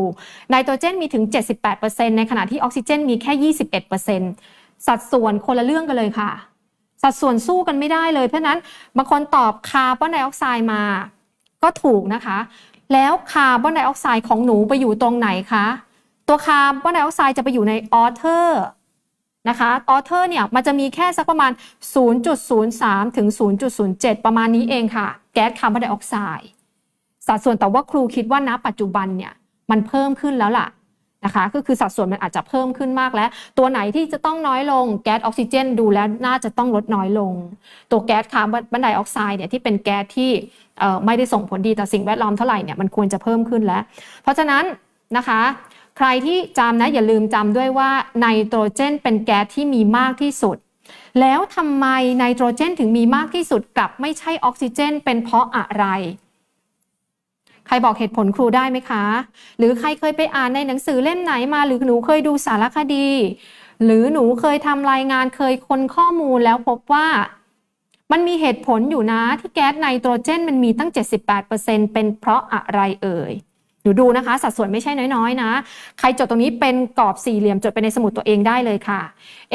ไนโตรเจนมีถึง 78%ในขณะที่ออกซิเจนมีแค่ 21%สัดส่วนคนละเรื่องกันเลยค่ะ สัดส่วนสู้กันไม่ได้เลย เพราะนั้น บางคนตอบคาร์บอนไดออกไซด์มาก็ถูกนะคะ แล้วคาร์บอนไดออกไซด์ของหนูไปอยู่ตรงไหนคะตัวคาร์บอนไดออกไซด์จะไปอยู่ในออเทอร์นะคะออเทอร์เนี่ยมันจะมีแค่สักประมาณ 0.03ถึง0.07 ประมาณนี้เองค่ะ แก๊สคาร์บอนไดออกไซด์สัดส่วนแต่ว่าครูคิดว่าณปัจจุบันเนี่ยมันเพิ่มขึ้นแล้วล่ะะคะก็คือสัดส่วนมันอาจจะเพิ่มขึ้นมากแล้วตัวไหนที่จะต้องน้อยลง แก๊สออกซิเจนดูแล้วน่าจะต้องลดน้อยลง ตัวแก๊สคาร์บอนไดออกไซด์เนี่ยที่เป็นแก๊สที่ไม่ได้ส่งผลดีต่อสิ่งแวดล้อมเท่าไหร่เนี่ยมันควรจะเพิ่มขึ้นแล้วเพราะฉะนั้นนะคะ ใครที่จำนะอย่าลืมจำด้วยว่าไนโตรเจน เป็นแก๊สที่มีมากที่สุด แล้วทำไมไนโตรเจน ถึงมีมากที่สุดกับไม่ใช่ออกซิเจน เป็นเพราะอะไรใครบอกเหตุผลครูได้ไหมคะ หรือใครเคยไปอ่านในหนังสือเล่มไหนมา หรือหนูเคยดูสารคดี หรือหนูเคยทำรายงานเคยค้นข้อมูลแล้วพบว่ามันมีเหตุผลอยู่นะ ที่แก๊สไนโตรเจนมันมีตั้ง 78%เป็นเพราะอะไรเอ่ย หนูดูนะคะสัดส่วนไม่ใช่น้อยๆ นะ ใครจดตรงนี้เป็นกรอบสี่เหลี่ยมจดไปในสมุดตัวเองได้เลยค่ะ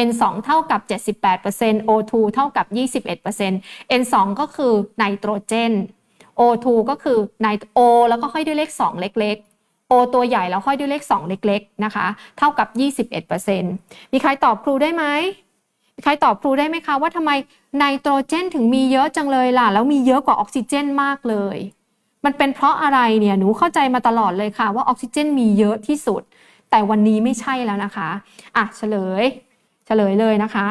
N2 เท่ากับ 78% O2 เท่ากับ 21% N2 ก็คือไนโตรเจน O2 ก็คือไนโตรแล้วก็ค่อยด้วยเลข 2 เล็กๆ O ตัวใหญ่แล้วค่อยด้วยเลข 2 เล็ก ๆนะคะ เท่ากับ 21%มีใครตอบครูได้ไหมมีใครตอบครูได้ไหมคะ ว่าทำไมไนโตรเจน ถึงมีเยอะจังเลยล่ะแล้วมีเยอะกว่าออกซิเจนมากเลย มันเป็นเพราะอะไรเนี่ยหนูเข้าใจมาตลอดเลยค่ะว่าออกซิเจนมีเยอะที่สุด แต่วันนี้ไม่ใช่แล้วนะคะอ่ะเฉลยเฉลยเลยนะคะ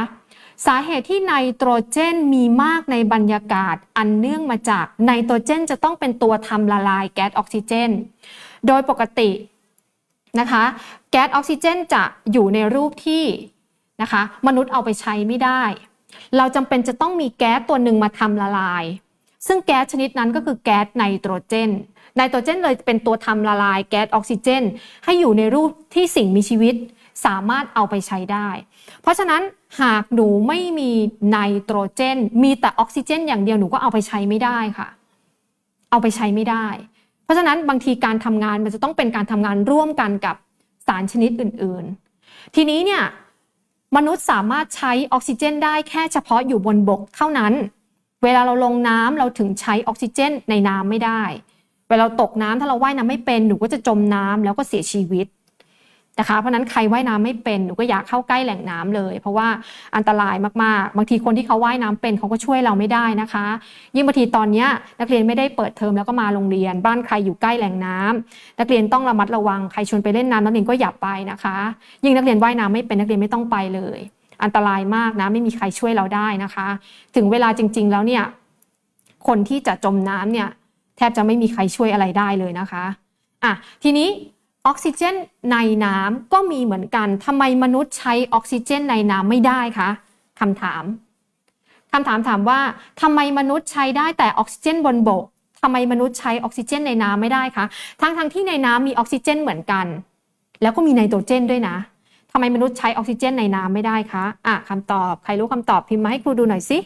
สาเหตุที่ไนโตรเจนมีมากในบรรยากาศอันเนื่องมาจากไนโตรเจนจะต้องเป็นตัวทำละลาย แก๊สออกซิเจน โดยปกตินะคะแก๊สออกซิเจนจะอยู่ในรูปที่นะคะมนุษย์เอาไปใช้ไม่ได้ เราจำเป็นจะต้องมีแก๊สตัวหนึ่งมาทำละลาย ซึ่งแก๊สชนิดนั้นก็คือแก๊สไนโตรเจน ไนโตรเจนเลยเป็นตัวทำละลาย แก๊สออกซิเจน ให้อยู่ในรูปที่สิ่งมีชีวิตสามารถเอาไปใช้ได้ เพราะฉะนั้นหากหนูไม่มีไนโตรเจน มีแต่ออกซิเจน อย่างเดียวหนูก็เอาไปใช้ไม่ได้ค่ะ เอาไปใช้ไม่ได้ เพราะฉะนั้นบางทีการทำงานมันจะต้องเป็นการทำงานร่วมกันกับสารชนิดอื่นๆ ทีนี้เนี่ยมนุษย์สามารถใช้ออกซิเจนได้แค่เฉพาะอยู่บนบกเท่านั้น เวลาเราลงน้ำเราถึงใช้ออกซิเจนในน้ำไม่ได้ เวลาตกน้ำถ้าเราว่ายน้ำไม่เป็นหนูก็จะจมน้ำแล้วก็เสียชีวิตะคะเพราะนั้นใครว่ายน้ำไม่เป็นหนูก็อยากเข้าใกล้แหล่งน้ำเลย เพราะว่าอันตรายมาก ๆ บางทีคนที่เขาว่ายน้ำเป็นเขาก็ช่วยเราไม่ได้นะคะ ยิ่งบางทีตอนนี้นักเรียนไม่ได้เปิดเทอมแล้วก็มาโรงเรียน บ้านใครอยู่ใกล้แหล่งน้ำ นักเรียนต้องระมัดระวังใครชวนไปเล่นน้ำนักเรียนก็อย่าไปนะคะ ยิ่งนักเรียนว่ายน้ำไม่เป็นนักเรียนไม่ต้องไปเลย อันตรายมากนะไม่มีใครช่วยเราได้นะคะ ถึงเวลาจริง ๆ แล้วเนี่ย คนที่จะจมน้ำเนี่ย แทบจะไม่มีใครช่วยอะไรได้เลยนะคะอ่ะทีนี้ออกซิเจนในน้ำก็มีเหมือนกัน ทำไมมนุษย์ใช้ออกซิเจนในน้ำไม่ได้คะ คำถาม คำถามถามว่าทำไมมนุษย์ใช้ได้แต่ออกซิเจนบนบก ทำไมมนุษย์ใช้ออกซิเจนในน้ำ ไม่ได้คะทั้งทั้งที่ในน้ำมีออกซิเจนเหมือนกัน แล้วก็มีไนโตรเจนด้วยนะ ทำไมมนุษย์ใช้ออกซิเจนในน้ำไม่ได้คะอ่ะคำตอบใครรู้คำตอบพิมพ์มาให้ครูดูหน่อยสิ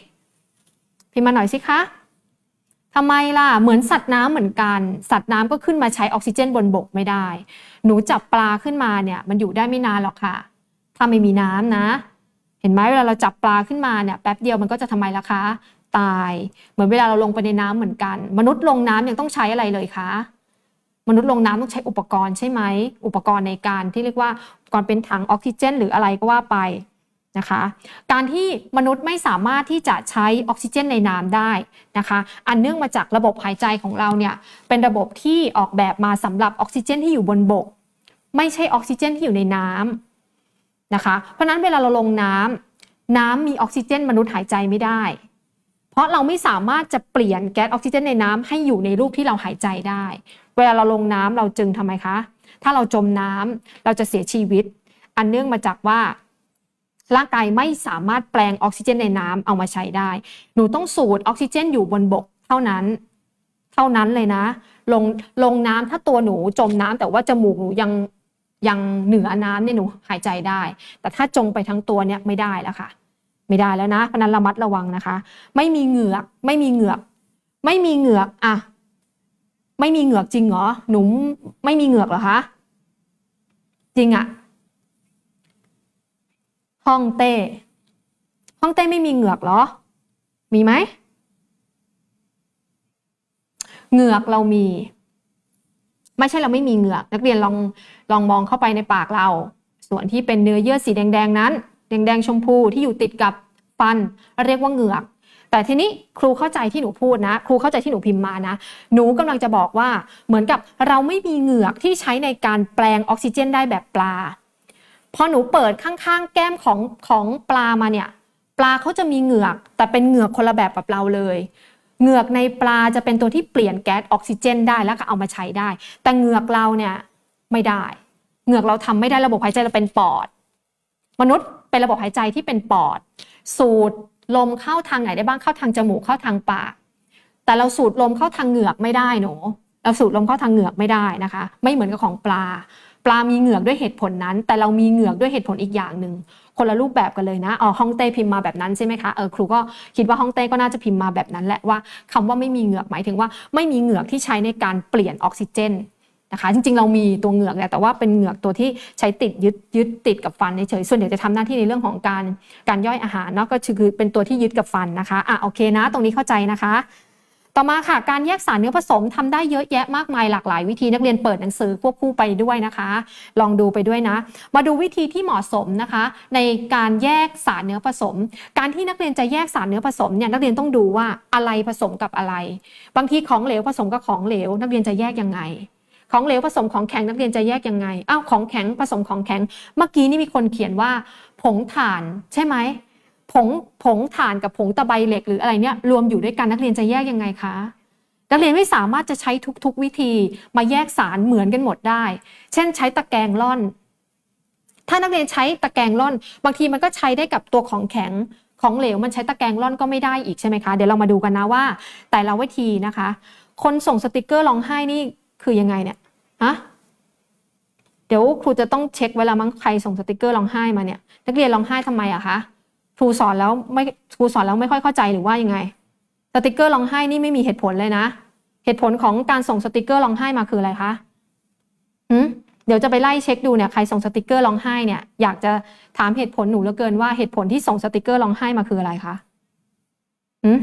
พิมพ์มาหน่อยสิคะทำไมล่ะเหมือนสัตว์น้ำเหมือนกัน สัตว์น้ำก็ขึ้นมาใช้ออกซิเจนบนบกไม่ได้ หนูจับปลาขึ้นมาเนี่ยมันอยู่ได้ไม่นานหรอกค่ะ ถ้าไม่มีน้ำนะ เห็นไหมเวลาเราจับปลาขึ้นมาเนี่ยแป๊บเดียวมันก็จะทำไมล่ะคะ ตายเหมือนเวลาเราลงไปในน้ำเหมือนกัน มนุษย์ลงน้ำยังต้องใช้อะไรเลยคะ มนุษย์ลงน้ำต้องใช้อุปกรณ์ใช่ไหมอุปกรณ์ในการ ที่เรียกว่าก่อนเป็นถังออกซิเจนหรืออะไรก็ว่าไปนะคะการที่มนุษย์ไม่สามารถที่จะใช้ออกซิเจนในน้ำได้นะคะ อันเนื่องมาจากระบบหายใจของเราเนี่ยเป็นระบบที่ออกแบบมาสำหรับออกซิเจนที่อยู่บนบก ไม่ใช่ออกซิเจนที่อยู่ในน้ำนะคะเพราะนั้นเวลาเราลงน้ำน้ำมีออกซิเจน มนุษย์หายใจไม่ได้ เพราะเราไม่สามารถจะเปลี่ยนแก๊สออกซิเจน ในน้ำให้อยู่ในรูปที่เราหายใจได้เวลาเราลงน้ำเราจึงทำไมคะ ถ้าเราจมน้ำเราจะเสียชีวิต อันเนื่องมาจากว่าร่างกายไม่สามารถแปลงออกซิเจนในน้ำเอามาใช้ได้ หนูต้องสูดออกซิเจนอยู่บนบก เท่านั้น เท่านั้นเลยนะ ลงลงน้ำถ้าตัวหนูจมน้ำแต่ว่าจมูกหนูยังยังเหนือน้ำเนี่ยหนูหายใจได้ แต่ถ้าจมไปทั้งตัวเนี่ยไม่ได้แล้วค่ะ ไม่ได้แล้วนะ เพราะนั้นระมัดระวังนะคะ ไม่มีเหงือก ไม่มีเหงือก ไม่มีเหงือก อ่ะ ไม่มีเหงือกจริงเหรอ หนูไม่มีเหงือกเหรอคะ จริงอะฮ้องเต้ฮ้องเต้ไม่มีเหงือกหรอ มีไหมเหงือกเรามี ไม่ใช่เราไม่มีเหงือก นักเรียนลองลองมองเข้าไปในปากเรา ส่วนที่เป็นเนื้อเยื่อสีแดงๆนั้น แดงๆชมพูที่อยู่ติดกับฟันเรียกว่าเหงือก แต่ทีนี้ครูเข้าใจที่หนูพูดนะ ครูเข้าใจที่หนูพิมพ์มานะ หนูกำลังจะบอกว่าเหมือนกับเราไม่มีเหงือกที่ใช้ในการแปลงออกซิเจนได้แบบปลาพอหนูเปิดข้างๆ แก้มของของปลามาเนี่ย ปลาเขาจะมีเหงือก แต่เป็นเหงือกคนละแบบกับเราเลย เหงือกในปลาจะเป็นตัวที่เปลี่ยนแก๊สออกซิเจนได้แล้วก็เอามาใช้ได้ แต่เหงือกเราเนี่ยไม่ได้ เหงือกเราทำไม่ได้ระบบหายใจเราเป็นปอด มนุษย์เป็นระบบหายใจที่เป็นปอด สูดลมเข้าทางไหนได้บ้างเข้าทางจมูกเข้าทางปากแต่เราสูดลมเข้าทางเหงือกไม่ได้หนูเราสูดลมเข้าทางเหงือกไม่ได้นะคะ ไม่เหมือนกับของปลาปลามีเหงือกด้วยเหตุผลนั้น แต่เรามีเหงือกด้วยเหตุผลอีกอย่างหนึ่งคนละรูปแบบกันเลยนะอ๋อฮ่องเต้พิมพ์มาแบบนั้นใช่ไหมคะ เออ ครูก็คิดว่าฮ่องเต้ก็น่าจะพิมพ์มาแบบนั้นแหละว่า คำว่าไม่มีเหงือกหมายถึงว่าไม่มีเหงือกที่ใช้ในการเปลี่ยนออกซิเจนนะคะ จริง ๆ เรามีตัวเหงือกแแต่ว่าเป็นเหงือกตัวที่ใช้ติดยึดยึดติดกับฟันเฉยส่วนใหญ่จะทำหน้าที่ในเรื่องของการการย่อยอาหารเนาะก็คือเป็นตัวที่ยึดกับฟันนะคะ อ่ะ โอเคนะ ตรงนี้เข้าใจนะคะต่อมาค่ะการแยกสารเนื้อผสม ทำได้เยอะแยะมากมายหลากหลายวิธีนักเรียนเปิดหนังสือควบคู่ไปด้วยนะคะ ลองดูไปด้วยนะ มาดูวิธีที่เหมาะสมนะคะ ในการแยกสารเนื้อผสม การที่นักเรียนจะแยกสารเนื้อผสมเนี่ยนักเรียนต้องดูว่าอะไรผสมกับอะไร บางทีของเหลวผสมกับของเหลว นักเรียนจะแยกยังไง ของเหลวผสมของแข็งนักเรียนจะแยกยังไงอ้าวของแข็งผสมของแข็ง เมื่อกี้นี่มีคนเขียนว่า ผงถ่าน ใช่ไหมผงผงถ่านกับผงตะไบเหล็กหรืออะไรเนี่ยรวมอยู่ด้วยกันนักเรียนจะแยกยังไงคะนักเรียนไม่สามารถจะใช้ทุกๆวิธีมาแยกสารเหมือนกันหมดได้ เช่นใช้ตะแกรงล่อน ถ้านักเรียนใช้ตะแกรงล่อน บางทีมันก็ใช้ได้กับตัวของแข็งของเหลวมันใช้ตะแกรงล่อนก็ไม่ได้อีกใช่ไหมคะเดี๋ยวเรามาดูกันนะว่าแต่ละวิธีนะคะ คนส่งสติกเกอร์ร้องไห้นี่คือยังไงเนี่ยฮะเดี๋ยวครูจะต้องเช็คเวลามั้งใครส่งสติกเกอร์ร้องไห้มาเนี่ยนักเรียนร้องไห้ ทำไมอะคะครูสอนแล้วไม่ครูสอนแล้วไม่ค่อยเข้าใจหรือว่ายังไง สติกเกอร์ร้องไห้นี่ไม่มีเหตุผลเลยนะเหตุผลของการส่งสติกเกอร์ร้องไห้มาคืออะไรคะหืมเดี๋ยวจะไปไล่เช็คดูเนี่ยใครส่งสติกเกอร์ร้องไห้ เนี่ยอยากจะถามเหตุผลหนูเหลือเกินว่าเหตุผลที่ส่งสติกเกอร์ร้องไห้มาคืออะไรคะอืม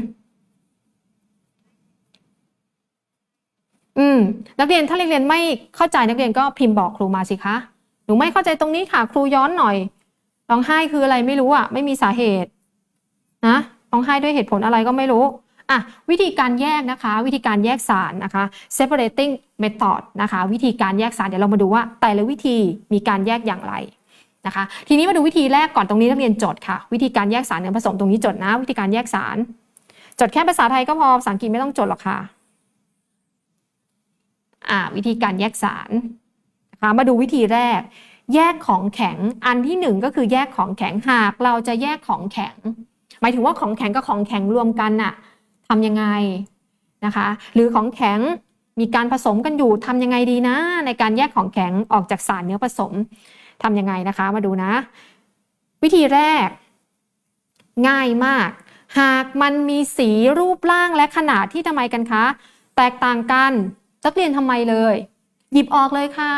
อืมนักเรียนถ้านักเรียนไม่เข้าใจนักเรียนก็ พิมพ์บอกครูมาสิคะหนูไม่เข้าใจตรงนี้ค่ะ ครูย้อนหน่อย้องไห้คืออะไรไม่รู้อ่ะไม่มีสาเหตุนะร้องไห้ด้วยเหตุผลอะไรก็ไม่รู้อ่ะวิธีการแยกนะคะวิธีการแยกสารนะคะ separating method นะคะวิธีการแยกสารเดี๋ยวเรามาดูว่าแต่ละวิธีมีการแยกอย่างไรนะคะทีนี้มาดูวิธีแรกก่อนตรงนี้นักเรียนจดค่ะวิธีการแยกสารเนื้อผสมตรงนี้จดนะ วิธีการแยกสาร จดแค่ภาษาไทยก็พอภาษาอังกฤษไม่ต้องจดหรอกค่ะอ่าวิธีการแยกสารนะคะมาดูวิธีแรกแยกของแข็งอันที่หนึ่งก็คือแยกของแข็งหากเราจะแยกของแข็งหมายถึงว่าของแข็งกับของแข็งรวมกันน่ะทำยังไงนะคะ หรือของแข็งมีการผสมกันอยู่ทำยังไงดีนะ ในการแยกของแข็งออกจากสารเนื้อผสมทำยังไงนะคะ มาดูนะ วิธีแรก ง่ายมาก หากมันมีสีรูปร่างและขนาดที่ทาไมกันคะแตกต่างกันจักเรียนทำไมเลย หยิบออกเลยค่ะ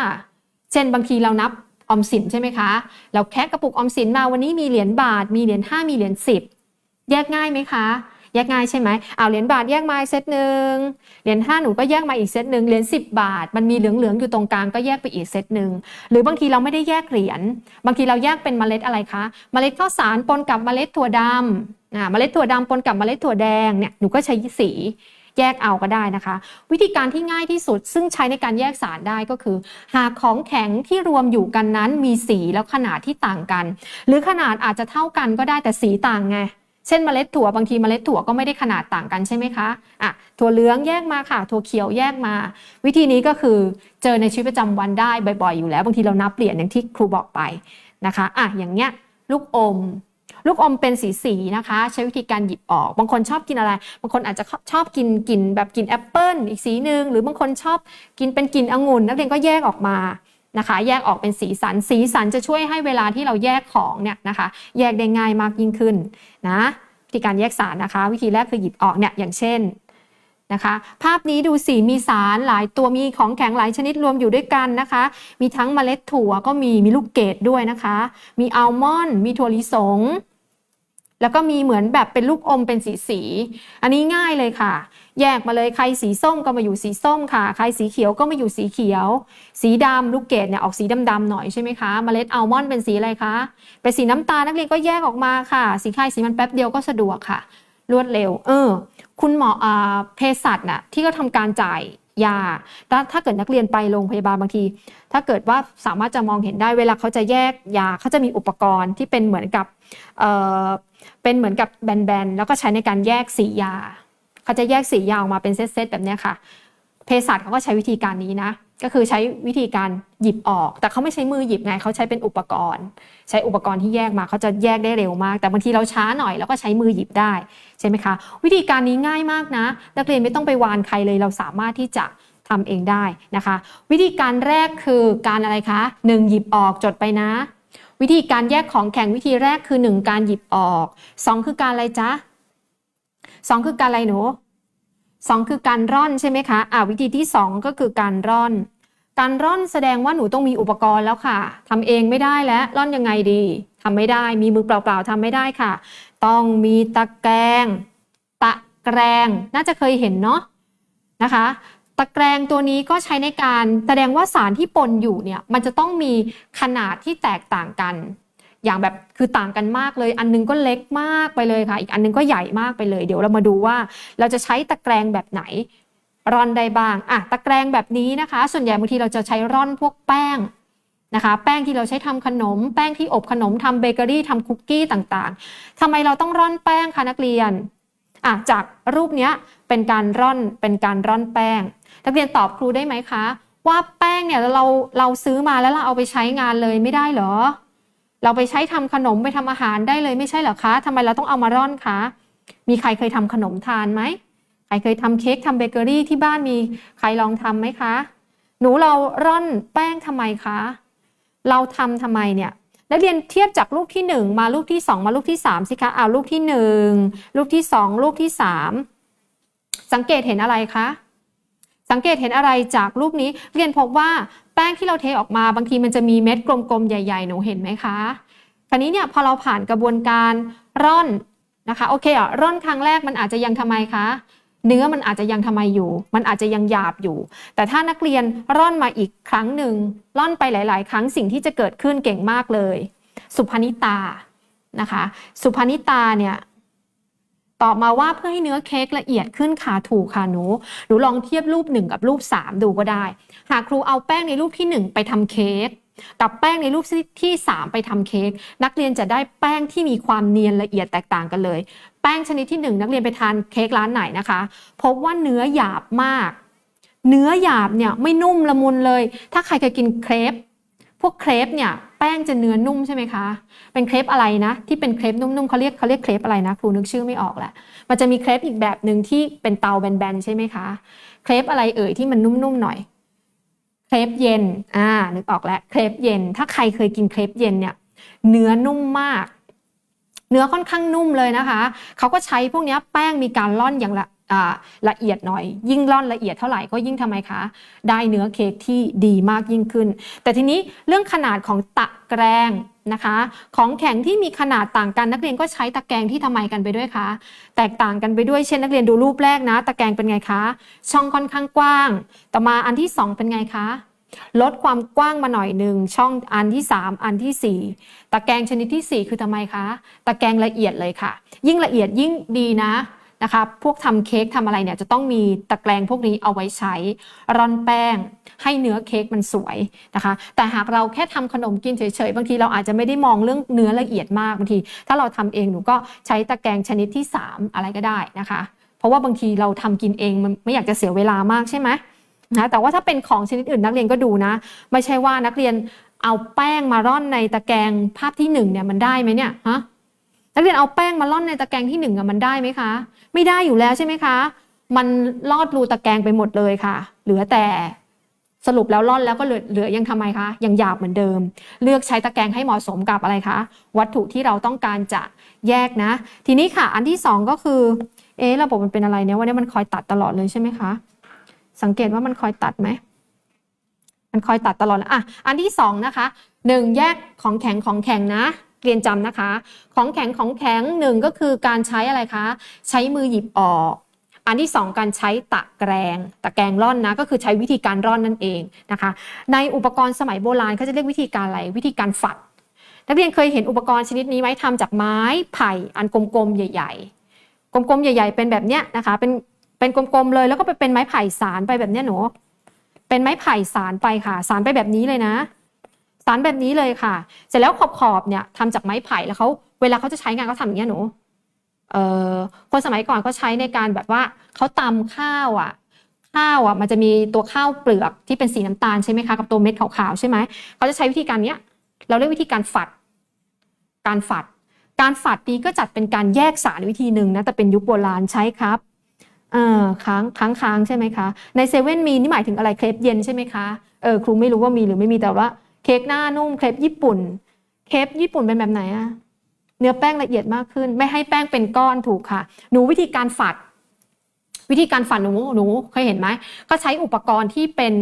เช่นบางทีเรานับออมสินใช่ไหมคะ เราแคะกระปุกออมสินมาวันนี้มีเหรียญบาท มีเหรียญ5มีเหรียญ10 แยกง่ายไหมคะ แยกง่ายใช่ไหมเอาเหรียญบาทแยกมาเซตหนึ่งเหรียญห้าหนูก็แยกมาอีกเซตหนึ่งเหรียญสิบบาท มันมีเหลืองๆอยู่ตรงกลางก็แยกไปอีกเซตหนึ่ง หรือบางทีเราไม่ได้แยกเหรียญ บางทีเราแยกเป็นเมล็ดอะไรคะเมล็ดข้าวสารปนกับเมล็ดถั่วดำนะเมล็ดถั่วดำปนกับเมล็ดถั่วแดงเนี่ยหนูก็ใช้สีแยกเอาก็ได้นะคะ วิธีการที่ง่ายที่สุดซึ่งใช้ในการแยกสารได้ก็คือ หากของแข็งที่รวมอยู่กันนั้นมีสีแล้วขนาดที่ต่างกัน หรือขนาดอาจจะเท่ากันก็ได้แต่สีต่างไง เช่นเมล็ดถั่วบางทีเมล็ดถั่วก็ไม่ได้ขนาดต่างกันใช่ไหมคะอ่ะถั่วเหลืองแยกมาค่ะถั่วเขียวแยกมา วิธีนี้ก็คือเจอในชีวิตประจำวันได้บ่อยๆอยู่แล้ว บางทีเรานับเปลี่ยนอย่างที่ครูบอกไปนะคะอ่ะอย่างเงี้ยลูกอมลูกอมเป็นสีสีนะคะ ใช้วิธีการหยิบออกบางคนชอบกินอะไร บางคนอาจจะชอบกินกลิ่นแบบกลิ่นแอปเปิลอีกสีหนึ่งหรือบางคนชอบกินเป็นกลิ่นองุ่นนักเรียนก็แยกออกมานะคะ แยกออกเป็นสีสันสีสันจะช่วยให้เวลาที่เราแยกของเนี่ยนะคะแยกได้ง่ายมากยิ่งขึ้นนะวิธีการแยกสารนะคะ วิธีแรกคือหยิบออกเนี่ยอย่างเช่นนะคะ ภาพนี้ดูสีมีสารหลายตัวมีของแข็งหลายชนิดรวมอยู่ด้วยกันนะคะ มีทั้งเมล็ดถั่วก็มีมีลูกเกดด้วยนะคะ มีอัลมอนด์มีถั่วลิสงแล้วก็มีเหมือนแบบเป็นลูกอมเป็นสีสี อันนี้ง่ายเลยค่ะ แยกมาเลย ใครสีส้มก็มาอยู่สีส้มค่ะ ใครสีเขียวก็มาอยู่สีเขียว สีดำลูกเกดเนี่ยออกสีดำๆหน่อยใช่ไหมคะมเมล็ดอัลมอนด์เป็นสีอะไรคะ เป็นสีน้ำตาลนักเรียนก็แยกออกมาค่ะ สีใครสีมันแป๊บเดียวก็สะดวกค่ะ รวดเร็ว เออ คุณหมออเภสัชน่ะที่ก็ทำการจ่ายยาถ้าถ้าเกิดนักเรียนไปโรงพยาบาลบางที ถ้าเกิดว่าสามารถจะมองเห็นได้เวลาเขาจะแยกยา เขาจะมีอุปกรณ์ที่เป็นเหมือนกับเเป็นเหมือนกับแบนๆ แล้วก็ใช้ในการแยกสียา เขาจะแยกสียาออกมาเป็นเซตๆ แบบนี้ค่ะเภสัชเขาก็ใช้วิธีการนี้นะก็คือใช้วิธีการหยิบออก แต่เขาไม่ใช้มือหยิบไงเขาใช้เป็นอุปกรณ์ ใช้อุปกรณ์ที่แยกมา เขาจะแยกได้เร็วมาก แต่บางทีเราช้าหน่อยแล้วก็ใช้มือหยิบได้ ใช่ไหมคะ วิธีการนี้ง่ายมากนะ นักเรียนไม่ต้องไปวานใครเลย เราสามารถที่จะทำเองได้นะคะ วิธีการแรกคือการอะไรคะ 1 หยิบออกจดไปนะ วิธีการแยกของแข็งวิธีแรกคือ 1 การหยิบออก 2 คือการอะไรจ๊ะ2 คือการอะไรหนู2คือการร่อนใช่ไหมคะ อ่าวิธีที่2ก็คือการร่อน การร่อนแสดงว่าหนูต้องมีอุปกรณ์แล้วค่ะ ทำเองไม่ได้แล้วร่อนยังไงดี ทำไม่ได้ มีมือเปล่าๆทำไม่ได้ค่ะ ต้องมีตะแกรง ตะแกรงน่าจะเคยเห็นเนาะนะคะ ตะแกรงตัวนี้ก็ใช้ในการแสดงว่าสารที่ปนอยู่เนี่ยมันจะต้องมีขนาดที่แตกต่างกันอย่างแบบคือต่างกันมากเลยอันนึงก็เล็กมากไปเลยค่ะ อีกอันนึงก็ใหญ่มากไปเลยเดี๋ยวเรามาดูว่า เราจะใช้ตะแกรงแบบไหนร่อนได้บ้างอ่ะ ตะแกรงแบบนี้นะคะ ส่วนใหญ่บางทีเราจะใช้ร่อนพวกแป้งนะคะแป้งที่เราใช้ทำขนมแป้งที่อบขนมทำเบเกอรี่ทำคุกกี้ต่างๆทำไมเราต้องร่อนแป้งคะนักเรียนอ่ะจากรูปเนี้ยเป็นการร่อนเป็นการร่อนแป้งนักเรียนตอบครูได้ไหมคะ ว่าแป้งเนี่ยเราเราซื้อมาแล้วเราเอาไปใช้งานเลยไม่ได้เหรอเราไปใช้ทำขนมไปทำอาหารได้เลยไม่ใช่เหรอคะ ทำไม เราต้องเอามาร่อนคะ มีใครเคยทำขนมทานไหมใครเคยทำเค้กทำเบเกอรี่ที่บ้านมีใครลองทํำไหมคะ หนูเราร่อนแป้งทำไมคะเราทำทำไมเนี่ยแล้วเรียนเทียบจากรูปที่ 1 มารูปที่ 2 มารูปที่3สิคะเอารูปที่ 1 รูปที่ 2 รูปที่ 3 สังเกตเห็นอะไรคะสังเกตเห็นอะไรจากรูปนี้เรียนพบว่าแป้งที่เราเทออกมาบางทีมันจะมีเม็ดกลมๆใหญ่ ๆ หนูเห็นไหมคะ คราวนี้เนี่ยพอเราผ่านกระบวนการร่อนนะคะโอเคอ่ะร่อนครั้งแรกมันอาจจะยังทำไมคะ เนื้อมันอาจจะยังทำไมอยู่ มันอาจจะยังหยาบอยู่ แต่ถ้านักเรียนร่อนมาอีกครั้งหนึ่งร่อนไปหลาย ๆ ครั้งสิ่งที่จะเกิดขึ้นเก่งมากเลย สุพนิตานะคะ สุพนิตาเนี่ยตอบมาว่าเพื่อให้เนื้อเค้กละเอียดขึ้นค่ะถูกค่ะหนูหนูลองเทียบรูป 1 กับรูป 3 ดูก็ได้ หากครูเอาแป้งในรูปที่ 1 ไปทำเค้กกับแป้งในรูปที่ 3 ไปทำเค้กนักเรียนจะได้แป้งที่มีความเนียนละเอียดแตกต่างกันเลย แป้งชนิดที่ 1 นักเรียนไปทานเค้กร้านไหนนะคะ พบว่าเนื้อหยาบมาก เนื้อหยาบเนี่ยไม่นุ่มละมุนเลย ถ้าใครเคยกินเครปพวกเครปเนี่ยแป้งจะเนื้อนุ่มใช่ไหมคะ เป็นเครปอะไรนะที่เป็นเครปนุ่มๆเขาเรียกเขาเรียกเครปอะไรนะครูนึกชื่อไม่ออกแหละ มันจะมีเครปอีกแบบหนึ่งที่เป็นเตาแบนๆใช่ไหมคะ เครปอะไรเอ่ยที่มันนุ่มๆหน่อย เครปเย็นอ่านึกออกแล้วเครปเย็นถ้าใครเคยกินเครปเย็นเนี่ยเนื้อนุ่มมาก เนื้อค่อนข้างนุ่มเลยนะคะเขาก็ใช้พวกนี้แป้งมีการล่อนอย่างละละเอียดหน่อย ยิ่งร่อนละเอียดเท่าไหร่ก็ยิ่งทำไมคะได้เนื้อเค้กที่ดีมากยิ่งขึ้น แต่ทีนี้เรื่องขนาดของตะแกรงนะคะ ของแข็งที่มีขนาดต่างกันนักเรียนก็ใช้ตะแกรงที่ทำไมกันไปด้วยคะแตกต่างกันไปด้วย เช่น นักเรียนดูรูปแรกนะ ตะแกรงเป็นไงคะ ช่องค่อนข้างกว้าง ต่อมาอันที่ 2 เป็นไงคะ ลดความกว้างมาหน่อยหนึ่งช่องอันที่ 3 อันที่ 4 ตะแกรงชนิดที่ 4 คือทำไมคะตะแกรงละเอียดเลยค่ะ ยิ่งละเอียดยิ่งดีนะะคะพวกทำเค้กทำอะไรเนี่ยจะต้องมีตะแกรงพวกนี้เอาไว้ใช้ร่อนแป้งให้เนื้อเค้กมันสวยนะคะ แต่หากเราแค่ทำขนมกินเฉยๆบางทีเราอาจจะไม่ได้มองเรื่องเนื้อละเอียดมากบางที ถ้าเราทำเองหนูก็ใช้ตะแกรงชนิดที่ 3 อะไรก็ได้นะคะ เพราะว่าบางทีเราทำกินเองมันไม่อยากจะเสียเวลามากใช่ไหมนะแต่ว่าถ้าเป็นของชนิดอื่น นักเรียนก็ดูนะ ไม่ใช่ว่านักเรียนเอาแป้งมาร่อนในตะแกรงภาพที่หนึ่งเนี่ยมันได้ไหมเนี่ยฮะนักเรียนเอาแป้งมาล่อนในตะแกรงที่หนึ่งมันได้ไหมคะ ไม่ได้อยู่แล้วใช่ไหมคะ มันลอดรูตะแกรงไปหมดเลยค่ะ เหลือแต่สรุปแล้วล่อนแล้วก็เหลือยังทำไมคะ ยังหยาบเหมือนเดิม เลือกใช้ตะแกรงให้เหมาะสมกับอะไรคะ วัตถุที่เราต้องการจะแยกนะ ทีนี้ค่ะ อันที่2ก็คือ เอ๊ะระบบมันเป็นอะไรเนี่ยวันนี้มันคอยตัดตลอดเลยใช่ไหมคะ สังเกตว่ามันคอยตัดไหม มันคอยตัดตลอดอ่ะ อันที่2นะคะ1 แยกของแข็งของแข็งนะเรียนจำนะคะของแข็งของแข็งหนึ่งก็คือการใช้อะไรคะ ใช้มือหยิบออก อันที่ 2 การใช้ตะแกรงตะแกรงร่อนนะก็คือใช้วิธีการร่อนนั่นเองนะคะ ในอุปกรณ์สมัยโบราณเขาจะเรียกวิธีการอะไรวิธีการฝัด นักเรียนเคยเห็นอุปกรณ์ชนิดนี้ไหมทำจากไม้ไผ่ อันกลมๆใหญ่ ๆ กลมๆใหญ่ ๆ เป็นแบบเนี้ยนะคะ เป็นเป็นกลมๆเลย แล้วก็ไปเป็นไม้ไผ่สารไปแบบเนี้ยหนูเป็นไม้ไผ่สารไปค่ะ สารไปแบบนี้เลยนะสารแบบนี้เลยค่ะ เสร็จแล้วขอบขอบเนี่ยทำจากไม้ไผ่แล้วเขาเวลาเขาจะใช้งานเขาทำอย่างเงี้ยหนูเอ่อคนสมัยก่อนเขาใช้ในการแบบว่าเขาตำข้าวอ่ะข้าวอ่ะมันจะมีตัวข้าวเปลือกที่เป็นสีน้ำตาลใช่ไหมคะกับตัวเม็ดขาวๆใช่ไหมเขาจะใช้วิธีการเนี้ยเราเรียกวิธีการฝัด การฝัด การฝัดนี้ก็จัดเป็นการแยกสารวิธีหนึ่งนะแต่เป็นยุคโบราณใช้ ครับเออค้างค้างค้างใช่ไหมคะในเซเว่นมีนี่หมายถึงอะไรเครปเย็นใช่ไหมคะเออครูไม่รู้ว่ามีหรือไม่มีแต่ว่าเค้กหน้านุ่มเครปญี่ปุ่น เครปญี่ปุ่นเป็นแบบไหนอะเนื้อแป้งละเอียดมากขึ้น ไม่ให้แป้งเป็นก้อนถูกค่ะ หนูวิธีการฝัดวิธีการฝัดหนูหนูเคยเห็นไหมก็ใช้อุปกรณ์ที่เป็น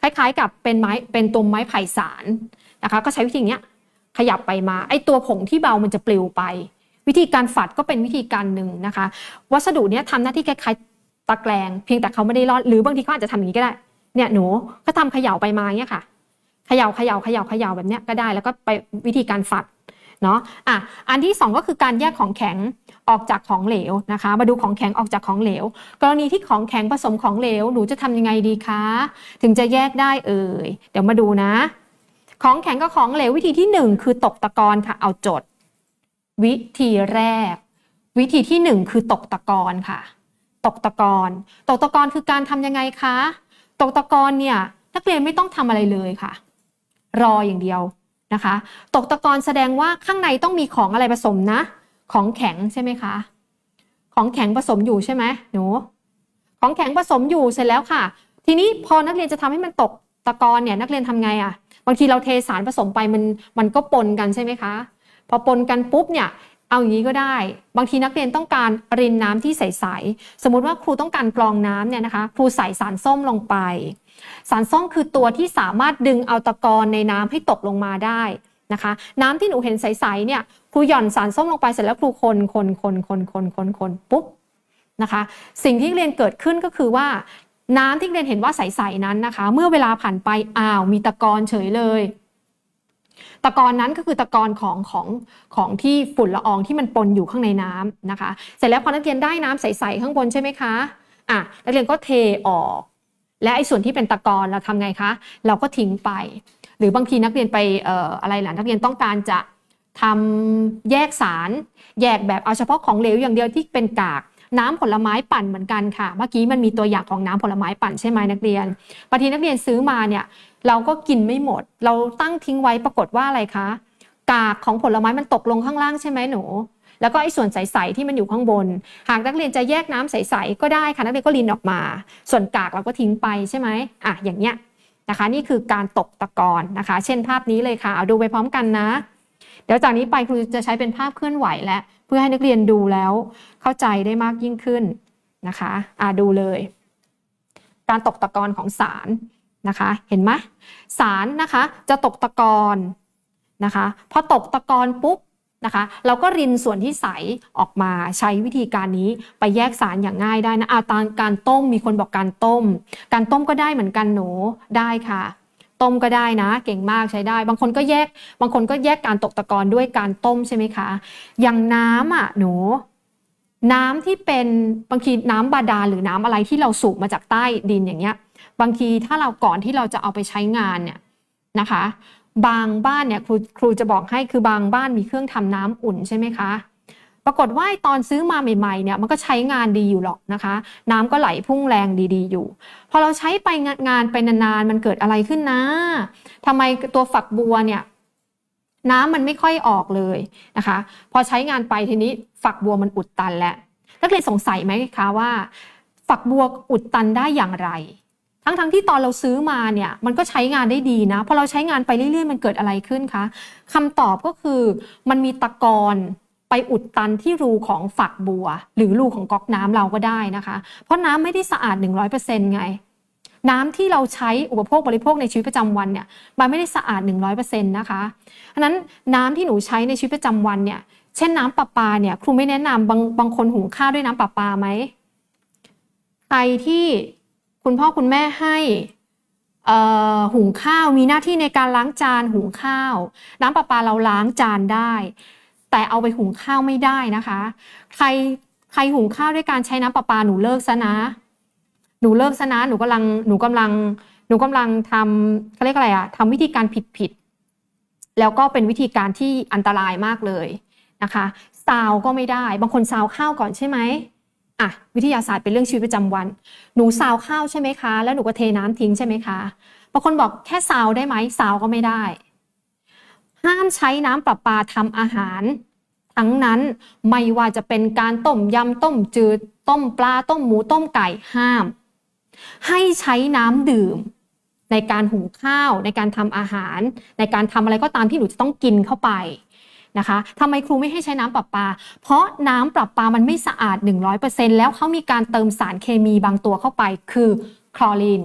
คล้ายๆกับเป็นไม้เป็นตัวไม้ไผ่สารนะคะ ก็ใช้วิธีเนี้ยขยับไปมาไอตัวผงที่เบามันจะปลิวไป วิธีการฝัดก็เป็นวิธีการหนึ่งนะคะ วัสดุเนี้ยทำหน้าที่คล้ายๆตะแกรงเพียงแต่เขาไม่ได้รอดหรือบางทีเขาอาจจะทำอย่างนี้ก็ได้เนี่ยหนูก็ทำเขย่าไปมาเนี้ยค่ะขย่าเขย่าเขย่าเขย่าแบบนี้ก็ได้ แล้วก็ไปวิธีการฝัดเนาะ อ่ะ อันที่2ก็คือการแยกของแข็งออกจากของเหลวนะคะ มาดูของแข็งออกจากของเหลว กรณีที่ของแข็งผสมของเหลวหนูจะทำยังไงดีคะ ถึงจะแยกได้เอ่ย เดี๋ยวมาดูนะ ของแข็งกับของเหลว วิธีที่ 1 คือตกตะกอนค่ะ เอาจด วิธีแรก วิธีที่ 1 คือตกตะกอนค่ะ ตกตะกอน ตกตะกอนคือการทํำยังไงคะ ตกตะกอนเนี่ย นักเรียนไม่ต้องทำอะไรเลยค่ะรออย่างเดียวนะคะ ตกตะกอนแสดงว่าข้างในต้องมีของอะไรผสมนะ ของแข็งใช่ไหมคะ ของแข็งผสมอยู่ใช่ไหมหนูของแข็งผสมอยู่เสร็จแล้วค่ะ ทีนี้พอนักเรียนจะทำให้มันตกตะกอนเนี่ยนักเรียนทำไงอะ่ะ บางทีเราเทสารผสมไปมันมันก็ปนกันใช่ไหมคะพอปนกันปุ๊บเนี่ยเอาอย่างนี้ก็ได้ บางทีนักเรียนต้องการรินน้ำที่ใสๆ สมมุติว่าครูต้องการกรองน้ำเนี่ยนะคะครูใส่สารส้มลงไปสารส้มคือตัวที่สามารถดึงเอาตะกอนในน้ำให้ตกลงมาได้นะคะ น้ำที่หนูเห็นใส ๆ เนี่ยครูหย่อนสารส้มลงไปเสร็จแล้วครูคนคนคนคนคนคนคนปุ๊บนะคะ สิ่งที่เรียนเกิดขึ้นก็คือว่า น้ำที่เรียนเห็นว่าใส ๆ นั้นนะคะ เมื่อเวลาผ่านไปอ้าวมีตะกอนเฉยเลย ตะกอนนั้นก็คือตะกอนของของของที่ฝุ่นละอองที่มันปนอยู่ข้างในน้ำนะคะ เสร็จแล้วพอนักเรียนได้น้ำใส ๆ ข้างบนใช่ไหมคะอ่ะนักเรียนก็เทออกและไอ้ส่วนที่เป็นตะกอนเราทำไงคะ เราก็ทิ้งไป หรือบางทีนักเรียนไปอออะไรหล่ะ นักเรียนต้องการจะทำแยกสารแยกแบบเอาเฉพาะของเหลวอย่างเดียวที่เป็นกากน้ำผลไม้ปั่นเหมือนกันค่ะ เมื่อกี้มันมีตัวอย่างของน้ำผลไม้ปั่นใช่ไหมนักเรียนบางทีนักเรียนซื้อมาเนี่ยเราก็กินไม่หมด เราตั้งทิ้งไว้ปรากฏว่าอะไรคะ กากของผลไม้มันตกลงข้างล่างใช่ไหมหนูแล้วก็ไอ้ส่วนใส ๆ ที่มันอยู่ข้างบน หากนักเรียนจะแยกน้ำใส ๆ ก็ได้ค่ะนักเรียนก็ลินออกมา ส่วนกากเราก็ทิ้งไปใช่ไหมอ่ะอย่างเนี้ยนะคะนี่คือการตกตะกอนนะคะ เช่นภาพนี้เลยค่ะเอาดูไปพร้อมกันนะ เดี๋ยวจากนี้ไปครูจะใช้เป็นภาพเคลื่อนไหวและเพื่อให้นักเรียนดูแล้วเข้าใจได้มากยิ่งขึ้นนะคะอ่ะดูเลย การตกตะกอนของสารนะคะเห็นไหมสารนะคะจะตกตะกอนนะคะพอตกตะกอนปุ๊บนะคะเราก็รินส่วนที่ใสออกมาใช้วิธีการนี้ไปแยกสารอย่างง่ายได้นะอาตาการต้มมีคนบอกการต้ม การต้มก็ได้เหมือนกันหนูได้ค่ะ ต้มก็ได้นะเก่งมากใช้ได้ บางคนก็แยก บางคนก็แยกการตกตะกอนด้วยการต้มใช่ไหมคะ อย่างน้ำอ่ะหนูน้ำที่เป็นบางทีน้ำบาดาลหรือน้ำอะไรที่เราสูบมาจากใต้ดินอย่างเงี้ย บางทีถ้าเราก่อนที่เราจะเอาไปใช้งานเนี่ยนะคะบางบ้านเนี่ยครูครูจะบอกให้คือบางบ้านมีเครื่องทำน้ำอุ่นใช่ไหมคะปรากฏว่าตอนซื้อมาใหม่ๆเนี่ยมันก็ใช้งานดีอยู่หรอกนะคะ น้ำก็ไหลพุ่งแรงดีๆอยู่ พอเราใช้ไปงานไปนานๆ มันเกิดอะไรขึ้นนะ ทำไมตัวฝักบัวเนี่ยน้ำมันไม่ค่อยออกเลยนะคะ พอใช้งานไปทีนี้ฝักบัวมันอุดตันแล้วนักเรียนสงสัยไหมคะว่า ฝักบัวอุดตันได้อย่างไรทั้งๆทที่ตอนเราซื้อมาเนี่ยมันก็ใช้งานได้ดีนะ พอเราใช้งานไปเรื่อย ๆมันเกิดอะไรขึ้นคะคำตอบก็คือมันมีตะกอนไปอุดตันที่รูของฝักบัว หรือรูของก๊อกน้ำเราก็ได้นะคะ เพราะน้ำไม่ได้สะอาด100%ไง น้ำที่เราใช้อุปโภคบริโภคในชีวิตประจำวันเนี่ยมัน ไม่ได้สะอาด100%นะคะเพราะนั้นน้ำที่หนูใช้ในชีวิตประจำวันเนี่ยเช่นน้ำประปาเนี่ย ครูไม่แนะนำบางบางคนหุงข้าวด้วยน้ำประปาไหมใครที่คุณพ่อ คุณแม่ให้หุงข้าวมีหน้าที่ในการล้างจานหุงข้าว น้ำประปาเราล้างจานได้ แต่เอาไปหุงข้าวไม่ได้นะคะ ใครใครหุงข้าวด้วยการใช้น้ำประปาหนูเลิกซะนะ หนูเลิกซะนะหนูกำลังหนูกำลังหนูกำลังทำเขาเรียกอะไรอะทำวิธีการผิดผิดแล้วก็เป็นวิธีการที่อันตรายมากเลยนะคะซาวก็ไม่ได้ บางคนซาวข้าว ก่อนใช่ไหมอะวิทยาศาสตร์เป็นเรื่องชีวิตประจำวัน หนูซาวข้าวใช่ไหมคะ แล้วหนูก็เทน้ำทิ้งใช่ไหมคะ บางคนบอกแค่ซาวได้ไหมซาวก็ไม่ได้ ห้ามใช้น้ำประปาทำอาหารทั้งนั้นไม่ว่าจะเป็นการต้มยำต้มจืดต้ม ปลาต้มหมูต้มไก่ห้าม ให้ใช้น้ำดื่ม ในการหุงข้าวในการทำอาหาร ในการทำอะไรก็ตามที่หนูจะต้องกินเข้าไปนะคะทำไมครูไม่ให้ใช้น้ำประปา เพราะน้ำประปา มันไม่สะอาด 100%แล้วเขามีการเติมสารเคมีบางตัวเข้าไป คือคลอรีน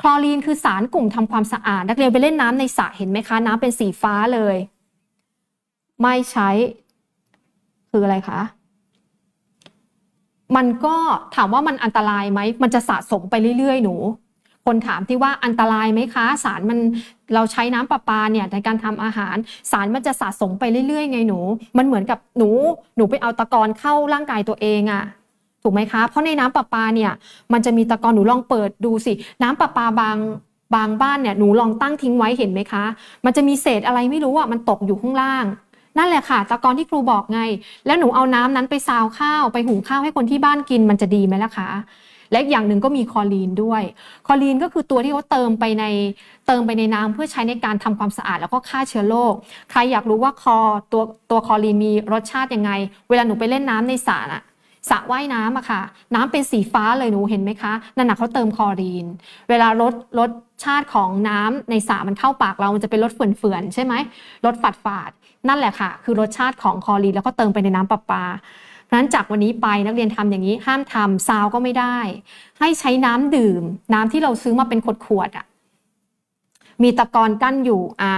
คลอรีนคือสารกลุ่มทำความสะอาด นักเรียนไปเล่นน้ำในสระเห็นไหมคะน้ำเป็นสีฟ้าเลย ไม่ใช้ คืออะไรคะ มันก็ถามว่ามันอันตรายไหมมันจะสะสมไปเรื่อยๆหนูคนถามที่ว่าอันตรายไหมคะ สารมันเราใช้น้ำประปาเนี่ยในการทำอาหาร สารมันจะสะสมไปเรื่อยๆไงหนู มันเหมือนกับหนู หนูไปเอาตะกอนเข้าร่างกายตัวเองอะถูกไหมคะเพราะในน้ำประปาเนี่ย มันจะมีตะกอนหนูลองเปิดดูสิน้ำประปาบางบางบ้านเนี่ยหนูลองตั้งทิ้งไว้เห็นไหมคะ มันจะมีเศษอะไรไม่รู้อ่ะมันตกอยู่ข้างล่างนั่นแหละค่ะตะกอนที่ครูบอกไง แล้วหนูเอาน้ำนั้นไปซาวข้าวไปหุงข้าวให้คนที่บ้านกินมันจะดีไหมล่ะคะและอย่างหนึ่งก็มีคอลีนด้วยคอลีนก็คือตัวที่เขาเติมไปในเติมไปในน้ำเพื่อใช้ในการทำความสะอาดแล้วก็ฆ่าเชื้อโรค ใครอยากรู้ว่าคอตัวตัวคอลีนมีรสชาติยังไง เวลาหนูไปเล่นน้ำในสระอะสระว่ายน้ำอะค่ะน้ำเป็นสีฟ้าเลยหนูเห็นไหมคะนั่นนะเขาเติมคอรีนเวลารสรสชาติของน้ำในสระมันเข้าปากเรามันจะเป็นรสเฝื่อนๆใช่ไหมรสฝาดๆนั่นแหละค่ะคือรสชาติของคอรีนแล้วก็เติมไปในน้ำประปาราะนั้นจากวันนี้ไปนักเรียนทำอย่างนี้ห้ามทำ ซาวก็ไม่ได้ ให้ใช้น้ำดื่ม น้ำที่เราซื้อมาเป็นขวดดอ่ะมีตะกอนกั้นอยู่อ่า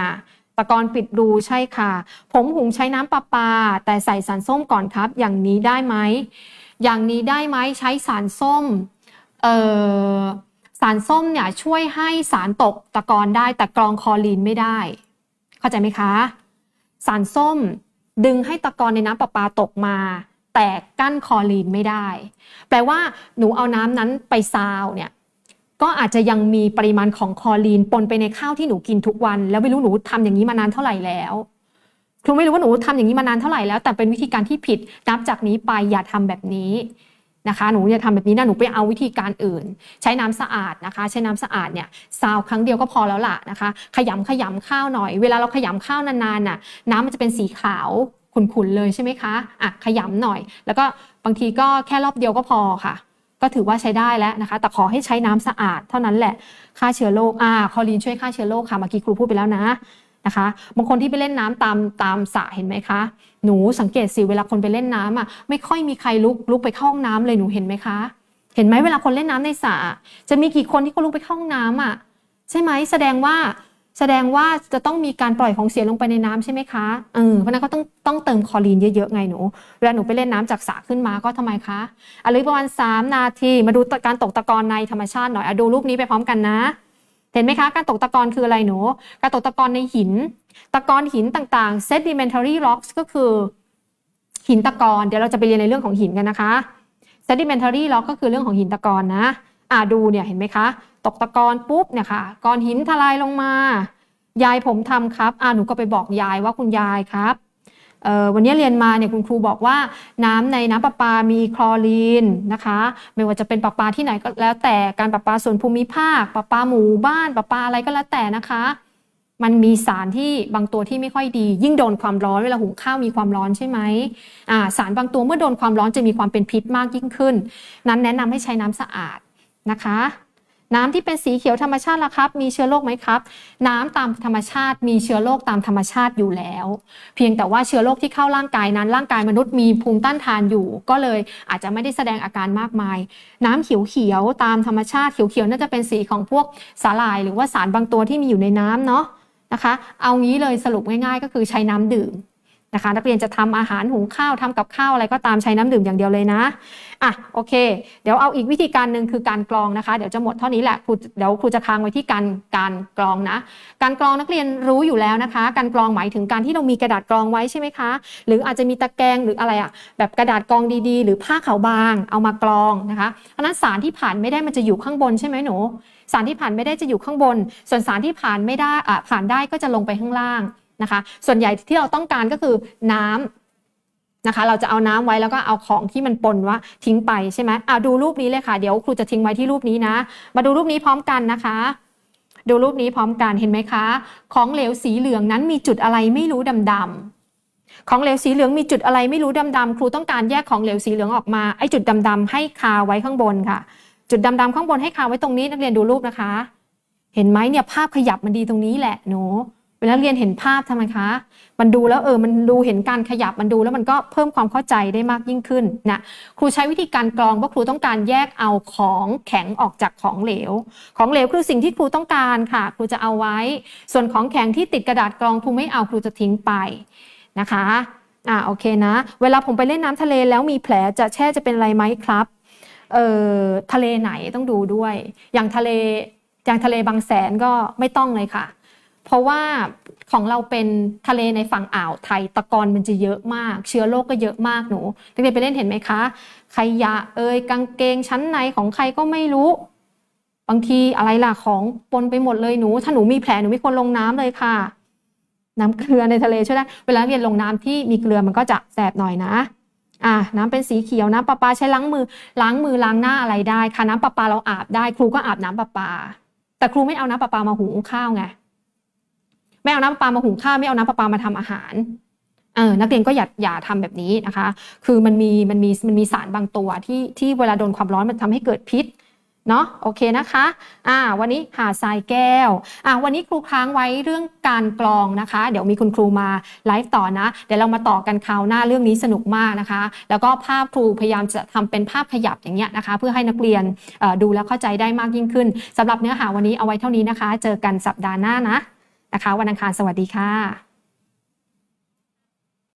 ตะกอนปิดรูใช่ค่ะ ผมหุงใช้น้ำประปาแต่ใส่สารส้มก่อนครับ อย่างนี้ได้ไหมอย่างนี้ได้ไหมใช้สารส้มเอ่อสารส้มเนี่ยช่วยให้สารตกตะกอนได้แต่กรองคอลีนไม่ได้ เข้าใจไหมคะ สารส้มดึงให้ตะกอนในน้ำประปาตกมาแต่กั้นคอลีนไม่ได้ แปลว่าหนูเอาน้ำนั้นไปซาวเนี่ยก็อาจจะยังมีปริมาณของคอลีน ปนไปในข้าวที่หนูกินทุกวัน แล้วไม่รู้หนูทำอย่างนี้มานานเท่าไหร่แล้วครูไม่รู้ว่าหนูทำอย่างนี้มานานเท่าไหร่แล้ว แต่เป็นวิธีการที่ผิด นับจากนี้ไปอย่าทำแบบนี้นะคะหนูอย่าทำแบบนี้นะหนูไปเอาวิธีการอื่น ใช้น้ำสะอาดนะคะ ใช้น้ำสะอาดเนี่ยซาวครั้งเดียวก็พอแล้วล่ะนะคะขยำขยำข้าวหน่อย เวลาเราขยำข้าวนานๆน่ะน้ำมันจะเป็นสีขาวขุนๆ เลยใช่ไหมคะ อ่ะขยำหน่อย แล้วก็บางทีก็แค่รอบเดียวก็พอค่ะ ก็ถือว่าใช้ได้แล้วนะคะ แต่ขอให้ใช้น้ำสะอาดเท่านั้นแหละ ฆ่าเชื้อโรค อ่าคอลีนช่วยฆ่าเชื้อโรคค่ะ เมื่อกี้ครูพูดไปแล้วนะ นะคะ บางคนที่ไปเล่นน้ำตามตามสระเห็นไหมคะ หนูสังเกตสิเวลาคนไปเล่นน้ำอ่ะ ไม่ค่อยมีใครลุกลุกไปเข้าห้องน้ำเลยหนูเห็นไหมคะ เห็นไหมเวลาคนเล่นน้ำในสระ จะมีกี่คนที่เขาลุกไปเข้าห้องน้ำอ่ะ ใช่ไหม แสดงว่าแสดงว่าจะต้องมีการปล่อยของเสียลงไปในน้ำใช่ไหมคะ เออ เพราะนั้นก็ต้องต้องเติมคอลีนเยอะๆไงหนู เวลาหนูไปเล่นน้ำจากสระขึ้นมาก็ทำไมคะอะไรประมาณ3นาที มาดูการตกตะกอนในธรรมชาติหน่อยอดูรูปนี้ไปพร้อมกันนะ เห็นไหมคะ การตกตะกอนคืออะไรหนู การตกตะกอนในหิน ตะกอนหินต่างๆ sedimentary rocks ก็คือหินตะกอน เดี๋ยวเราจะไปเรียนในเรื่องของหินกันนะคะ sedimentary rock ก็คือเรื่องของหินตะกอนนะอ่าดูเนี่ยเห็นไหมคะตกตะกอนปุ๊บเนี่ยค่ะก้อนหินทลายลงมายายผมทำครับอ่าหนูก็ไปบอกยายว่าคุณยายครับ วันนี้เรียนมาเนี่ยคุณครูบอกว่า น้ำในน้ำประปามีคลอรีนนะคะไม่ว่าจะเป็นประปาที่ไหนก็แล้วแต่การประปาส่วนภูมิภาคประปาหมู่บ้านประปาอะไรก็แล้วแต่นะคะ มันมีสารที่บางตัวที่ไม่ค่อยดี ยิ่งโดนความร้อนเวลาหุงข้าวมีความร้อนใช่ไหมสารบางตัวเมื่อโดนความร้อนจะมีความเป็นพิษมากยิ่งขึ้น นั้นแนะนำให้ใช้น้ำสะอาดนะคะน้ำที่เป็นสีเขียวธรรมชาติล่ะครับ มีเชื้อโรคไหมครับน้ำตามธรรมชาติมีเชื้อโรคตามธรรมชาติอยู่แล้ว เพียงแต่ว่าเชื้อโรคที่เข้าร่างกาย นั้นร่างกายมนุษย์มีภูมิต้านทานอยู่ ก็เลยอาจจะไม่ได้แสดงอาการมากมาย น้ำเขียวๆตามธรรมชาติเขียวๆน่าจะเป็นสีของพวกสาหร่าย หรือว่าสารบางตัวที่มีอยู่ในน้ำเนาะนะคะ เอางี้เลยสรุปง่าย ๆ ก็คือใช้น้ำดื่มนะคะนักเรียนจะทำอาหารหุงข้าวทำกับข้าวอะไรก็ตามใช้น้ำดื่มอย่างเดียวเลยนะอ่ะโอเค เดี๋ยวเอาอีกวิธีการหนึ่งคือการกรองนะคะ เดี๋ยวจะหมดเท่านี้แหละครูเดี๋ยวครูจะค้างไว้ที่การการกรองนะ การกรองนักเรียนรู้อยู่แล้วนะคะ การกรองหมายถึงการที่เรามีกระดาษกรองไว้ใช่ไหมคะ หรืออาจจะมีตะแกรงหรืออะไรอะแบบกระดาษกรองดีๆ หรือผ้าขาวบาง เอามากรองนะคะเพราะนั้นสารที่ผ่านไม่ได้มันจะอยู่ข้างบนใช่ไหมหนู สารที่ผ่านไม่ได้จะอยู่ข้างบน ส่วนสารที่ผ่านไม่ได้ผ่านได้ก็จะลงไปข้างล่างนะคะส่วนใหญ่ที่เราต้องการก็คือน้ำนะคะ เราจะเอาน้ำไว้แล้วก็เอาของที่มันปนวะทิ้งไปใช่ไหมเอาดูรูปนี้เลยค่ะเดี๋ยวครูจะทิ้งไว้ที่รูปนี้นะมาดูรูปนี้พร้อมกันนะคะ ดูรูปนี้พร้อมกันเห็นไหมคะ ของเหลวสีเหลืองนั้นมีจุดอะไรไม่รู้ดำๆของเหลวสีเหลืองมีจุดอะไรไม่รู้ดำๆครูต้องการแยกของเหลวสีเหลืองออกมาไอ้จุดดำๆให้คาไว้ข้างบนค่ะ จุดดำๆข้างบนให้คาไว้ตรงนี้ นักเรียนดูรูปนะคะ เห็นไหมเนี่ยภาพขยับมันดีตรงนี้แหละหนูเวลาเรียนเห็นภาพทำไมคะ มันดูแล้วเออมันดูเห็นการขยับมันดู แล้วมันก็เพิ่มความเข้าใจได้มากยิ่งขึ้นนะครูใช้วิธีการกรองเพราะครูต้องการแยกเอาของแข็งออกจากของเหลว ของเหลวคือสิ่งที่ครูต้องการค่ะ ครูจะเอาไว้ ส่วนของแข็งที่ติดกระดาษกรองครูไม่เอาครูจะทิ้งไปนะคะอ่าโอเคนะเวลาผมไปเล่นน้ำทะเลแล้วมีแผลจะแช่จะเป็นอะไรไหมครับเอ่อทะเลไหนต้องดูด้วย อย่างทะเลอย่างทะเลบางแสนก็ไม่ต้องเลยค่ะเพราะว่าของเราเป็นทะเลในฝั่งอ่าวไทยตะกอนมันจะเยอะมาก เชื้อโรคกก็เยอะมากหนูเด็กๆไปเล่นเห็นไหมคะขยะเอ่ยกางเกงชั้นในของใครก็ไม่รู้ บางทีอะไรล่ะของปนไปหมดเลยหนูถ้าหนูมีแผลหนูไม่ควรลงน้ำเลยค่ะน้ำเกลือในทะเลช่วยได้เวลาเรียนลงน้ำที่มีเกลือมันก็จะแสบหน่อยนะ อ่ะน้ำเป็นสีเขียวน้ำประปาใช้ล้างมือล้างมือล้างหน้าอะไรได้ค่ะน้ำประปาเราอาบได้ครูก็อาบน้ำประปาแต่ครูไม่เอาน้ำประปามาหุงข้าวไงไม่เอาน้ำประปามาหุงข้าวไม่เอาน้ำประปามาทำอาหารเออนักเรียนก็อย่าอย่าทำแบบนี้นะคะ คือมันมีมันมีมันมีสารบางตัวที่ที่เวลาโดนความร้อนมันทำให้เกิดพิษเนาะโอเคนะคะ อ่า วันนี้หาทรายแก้วอ่าวันนี้ครูค้างไว้เรื่องการกรองนะคะ เดี๋ยวมีคุณครูมาไลฟ์ต่อนะเดี๋ยวเรามาต่อกันคราวหน้าเรื่องนี้สนุกมากนะคะ แล้วก็ภาพครูพยายามจะทำเป็นภาพขยับอย่างเงี้ยนะคะ เพื่อให้นักเรียนดูแล้วเข้าใจได้มากยิ่งขึ้นสำหรับเนื้อหาวันนี้เอาไว้เท่านี้นะคะ เจอกันสัปดาห์หน้านะนะคะวันอังคารสวัสดีค่ะ